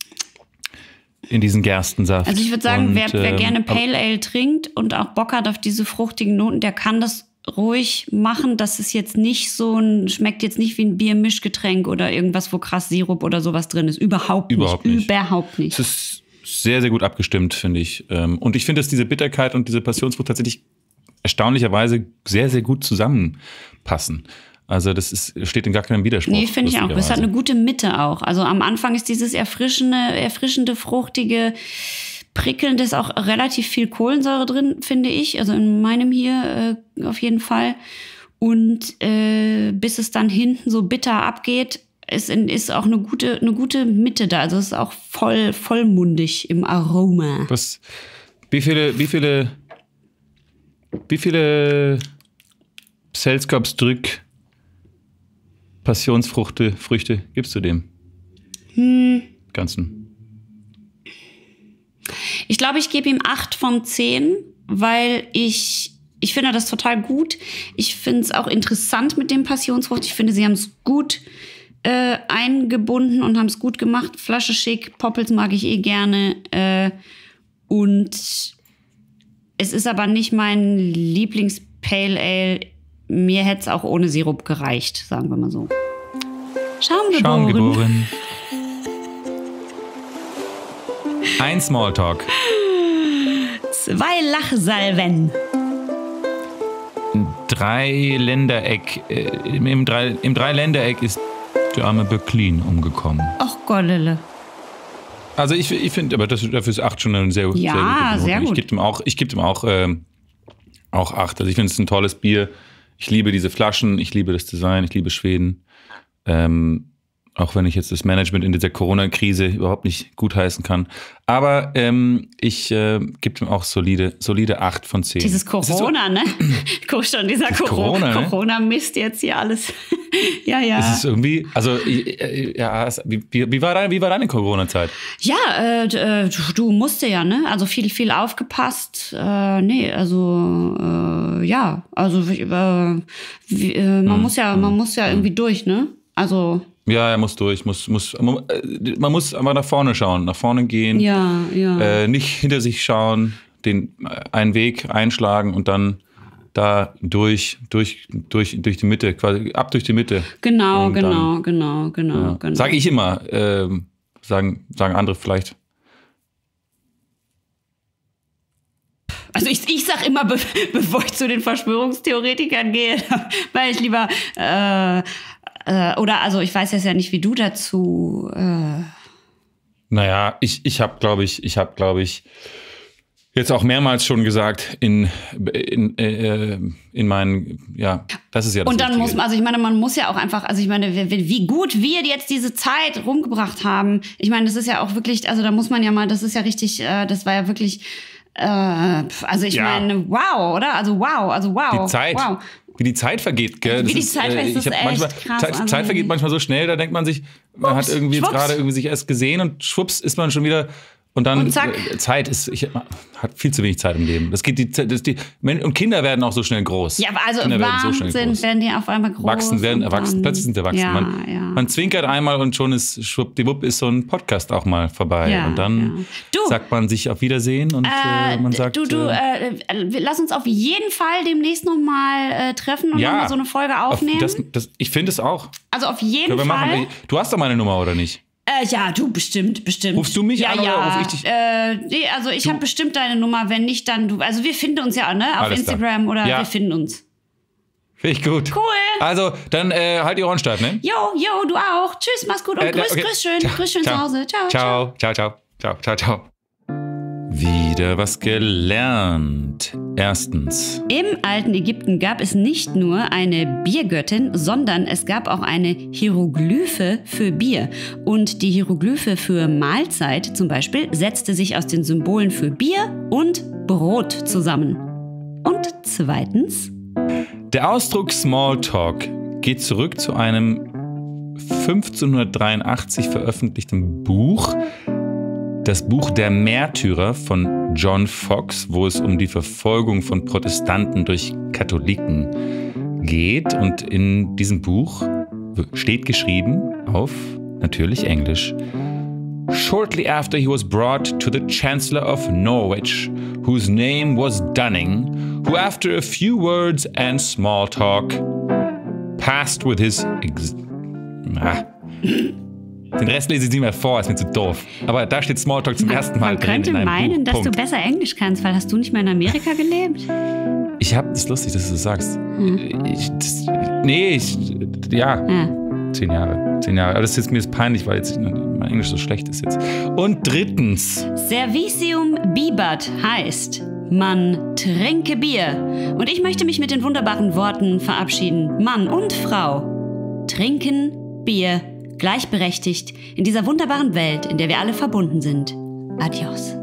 in diesen Gerstensaft. Also ich würde sagen, und, wer, wer ähm, gerne Pale Ale trinkt und auch Bock hat auf diese fruchtigen Noten, der kann das ruhig machen. Das ist jetzt nicht so ein, schmeckt jetzt nicht wie ein Biermischgetränk oder irgendwas, wo krass Sirup oder sowas drin ist. Überhaupt, überhaupt nicht. nicht. Überhaupt nicht. Es ist sehr, sehr gut abgestimmt, finde ich. Ähm, und ich finde, dass diese Bitterkeit und diese Passionsfrucht tatsächlich erstaunlicherweise sehr, sehr gut zusammenpassen. Also das ist, steht in gar keinem Widerspruch. Nee, finde ich auch. Es hat eine gute Mitte auch. Also am Anfang ist dieses erfrischende, erfrischende, fruchtige, prickelnde, ist auch relativ viel Kohlensäure drin, finde ich. Also in meinem hier äh, auf jeden Fall. Und äh, bis es dann hinten so bitter abgeht, ist, ist auch eine gute, eine gute Mitte da. Also es ist auch voll, vollmundig im Aroma. Was, wie viele, wie viele, wie viele Selskapsdrück Passionsfrüchte Früchte gibst du dem? Hm. Ganzen. Ich glaube, ich gebe ihm acht von zehn, weil ich ich finde das total gut. Ich finde es auch interessant mit dem Passionsfrucht. Ich finde, sie haben es gut äh, eingebunden und haben es gut gemacht. Flasche schick, Poppels mag ich eh gerne. Äh, und es ist aber nicht mein Lieblings-Pale Ale. Mir hätte es auch ohne Sirup gereicht, sagen wir mal so. Schaumgeboren. Schaumgeboren. Ein Smalltalk. Zwei Lachsalven. Drei Ländereck. Äh, im, Drei, Im Dreiländereck ist der arme Böcklin umgekommen. Ach Gollele. Also ich, ich finde, aber das, dafür ist 8 schon ein sehr, ja, sehr, sehr gut. Ich gebe ihm auch, ich geb auch, ähm, auch 8. Also ich finde es ein tolles Bier. Ich liebe diese Flaschen, ich liebe das Design, ich liebe Schweden. Ähm, auch wenn ich jetzt das Management in dieser Corona-Krise überhaupt nicht gutheißen kann. Aber ähm, ich äh, gebe ihm auch solide, solide 8 von 10. Dieses Corona, so, ne? Guck schon, dieser Corona-Mist Corona, ne? Corona jetzt hier alles. ja, ja. Es ist irgendwie, also, äh, ja, wie, wie, war, deine, deine Corona-Zeit? Ja, äh, äh du musst ja, ne? Also viel, viel aufgepasst. Äh, nee, also, äh, ja, also, wie, äh, man, hm. muss ja, man hm, muss ja hm. irgendwie durch, ne? Also ja, er muss durch, muss, muss, äh, man muss einfach nach vorne schauen, nach vorne gehen. Ja, ja. Äh, nicht hinter sich schauen, den, äh, einen Weg einschlagen und dann da durch, durch, durch, durch die Mitte, quasi ab durch die Mitte. Genau, und genau, genau, genau, ja. genau. Sage ich immer, äh, sagen, sagen andere vielleicht. Also ich, ich sag immer, be bevor ich zu den Verschwörungstheoretikern gehe, weil ich lieber äh, äh, oder also ich weiß jetzt ja nicht, wie du dazu. Äh naja, ich, ich habe, glaube ich, ich habe, glaube ich, jetzt auch mehrmals schon gesagt in in, äh, äh, in meinen ja das ist ja das und dann muss man also ich meine man muss ja auch einfach also ich meine wie, wie gut wir jetzt diese Zeit rumgebracht haben ich meine das ist ja auch wirklich also da muss man ja mal das ist ja richtig äh, das war ja wirklich äh, also ich ja. meine wow oder also wow also wow die Zeit wow wie die Zeit vergeht, gell? Also, das wie die ist, Zeit äh, vergeht, äh, ist echt manchmal, krass. Zeit, Zeit, vergeht manchmal so schnell, da denkt man sich, man Ups, hat irgendwie jetzt gerade irgendwie sich erst gesehen und schwupps ist man schon wieder und dann und äh, Zeit ist, ich hat viel zu wenig Zeit im Leben. Das geht die, das die und Kinder werden auch so schnell groß. Ja, also Kinder Wahnsinn, werden, so schnell groß. werden die auf einmal groß. Wachsen werden erwachsen, plötzlich sind erwachsen. Ja, man, ja. man zwinkert einmal und schon ist schwuppdiwupp ist so ein Podcast auch mal vorbei. Ja, und dann du, sagt man sich auf Wiedersehen und äh, äh man sagt. Du, du, äh, äh lass uns auf jeden Fall demnächst nochmal äh, treffen und ja, nochmal so eine Folge aufnehmen. Auf, das, das, ich finde es auch. Also auf jeden Fall. Machen, du hast doch meine Nummer, oder nicht? Äh, ja, du bestimmt, bestimmt. Rufst du mich ja, an oder ja. ruf ich dich? Äh, nee, also ich habe bestimmt deine Nummer, wenn nicht, dann du. Also wir finden uns ja ne? Auf Alles Instagram da. oder ja. wir finden uns. Finde ich gut. Cool. Also, dann äh, halt die Ohren statt, ne? Jo, jo, du auch. Tschüss, mach's gut und äh, grüß, okay. grüß schön. Ciao, grüß schön ciao. zu Hause. Ciao, ciao, ciao, ciao, ciao, ciao, ciao. Wieder was gelernt. Erstens. Im alten Ägypten gab es nicht nur eine Biergöttin, sondern es gab auch eine Hieroglyphe für Bier. Und die Hieroglyphe für Mahlzeit zum Beispiel setzte sich aus den Symbolen für Bier und Brot zusammen. Und zweitens. Der Ausdruck Smalltalk geht zurück zu einem 1583 veröffentlichten Buch das Buch Der Märtyrer von John Fox, wo es um die Verfolgung von Protestanten durch Katholiken geht. Und in diesem Buch steht geschrieben auf natürlich Englisch. Shortly after he was brought to the Chancellor of Norwich, whose name was Dunning, who after a few words and small talk passed with his. Ex ah. Den Rest lese ich nicht mehr vor, ist mir zu doof. Aber da steht Smalltalk zum man, ersten Mal drin. Man könnte meinen, Buch. dass Punkt. du besser Englisch kannst, weil hast du nicht mehr in Amerika gelebt? Ich hab, das ist lustig, dass du das sagst. Hm. Ich, das, nee, ich, ja. ja. Zehn Jahre, zehn Jahre. Aber das ist jetzt, mir ist peinlich, weil jetzt mein Englisch so schlecht ist jetzt. Und drittens. Servicium bibat heißt, man trinke Bier. Und ich möchte mich mit den wunderbaren Worten verabschieden. Mann und Frau trinken Bier gleichberechtigt in dieser wunderbaren Welt, in der wir alle verbunden sind. Adios.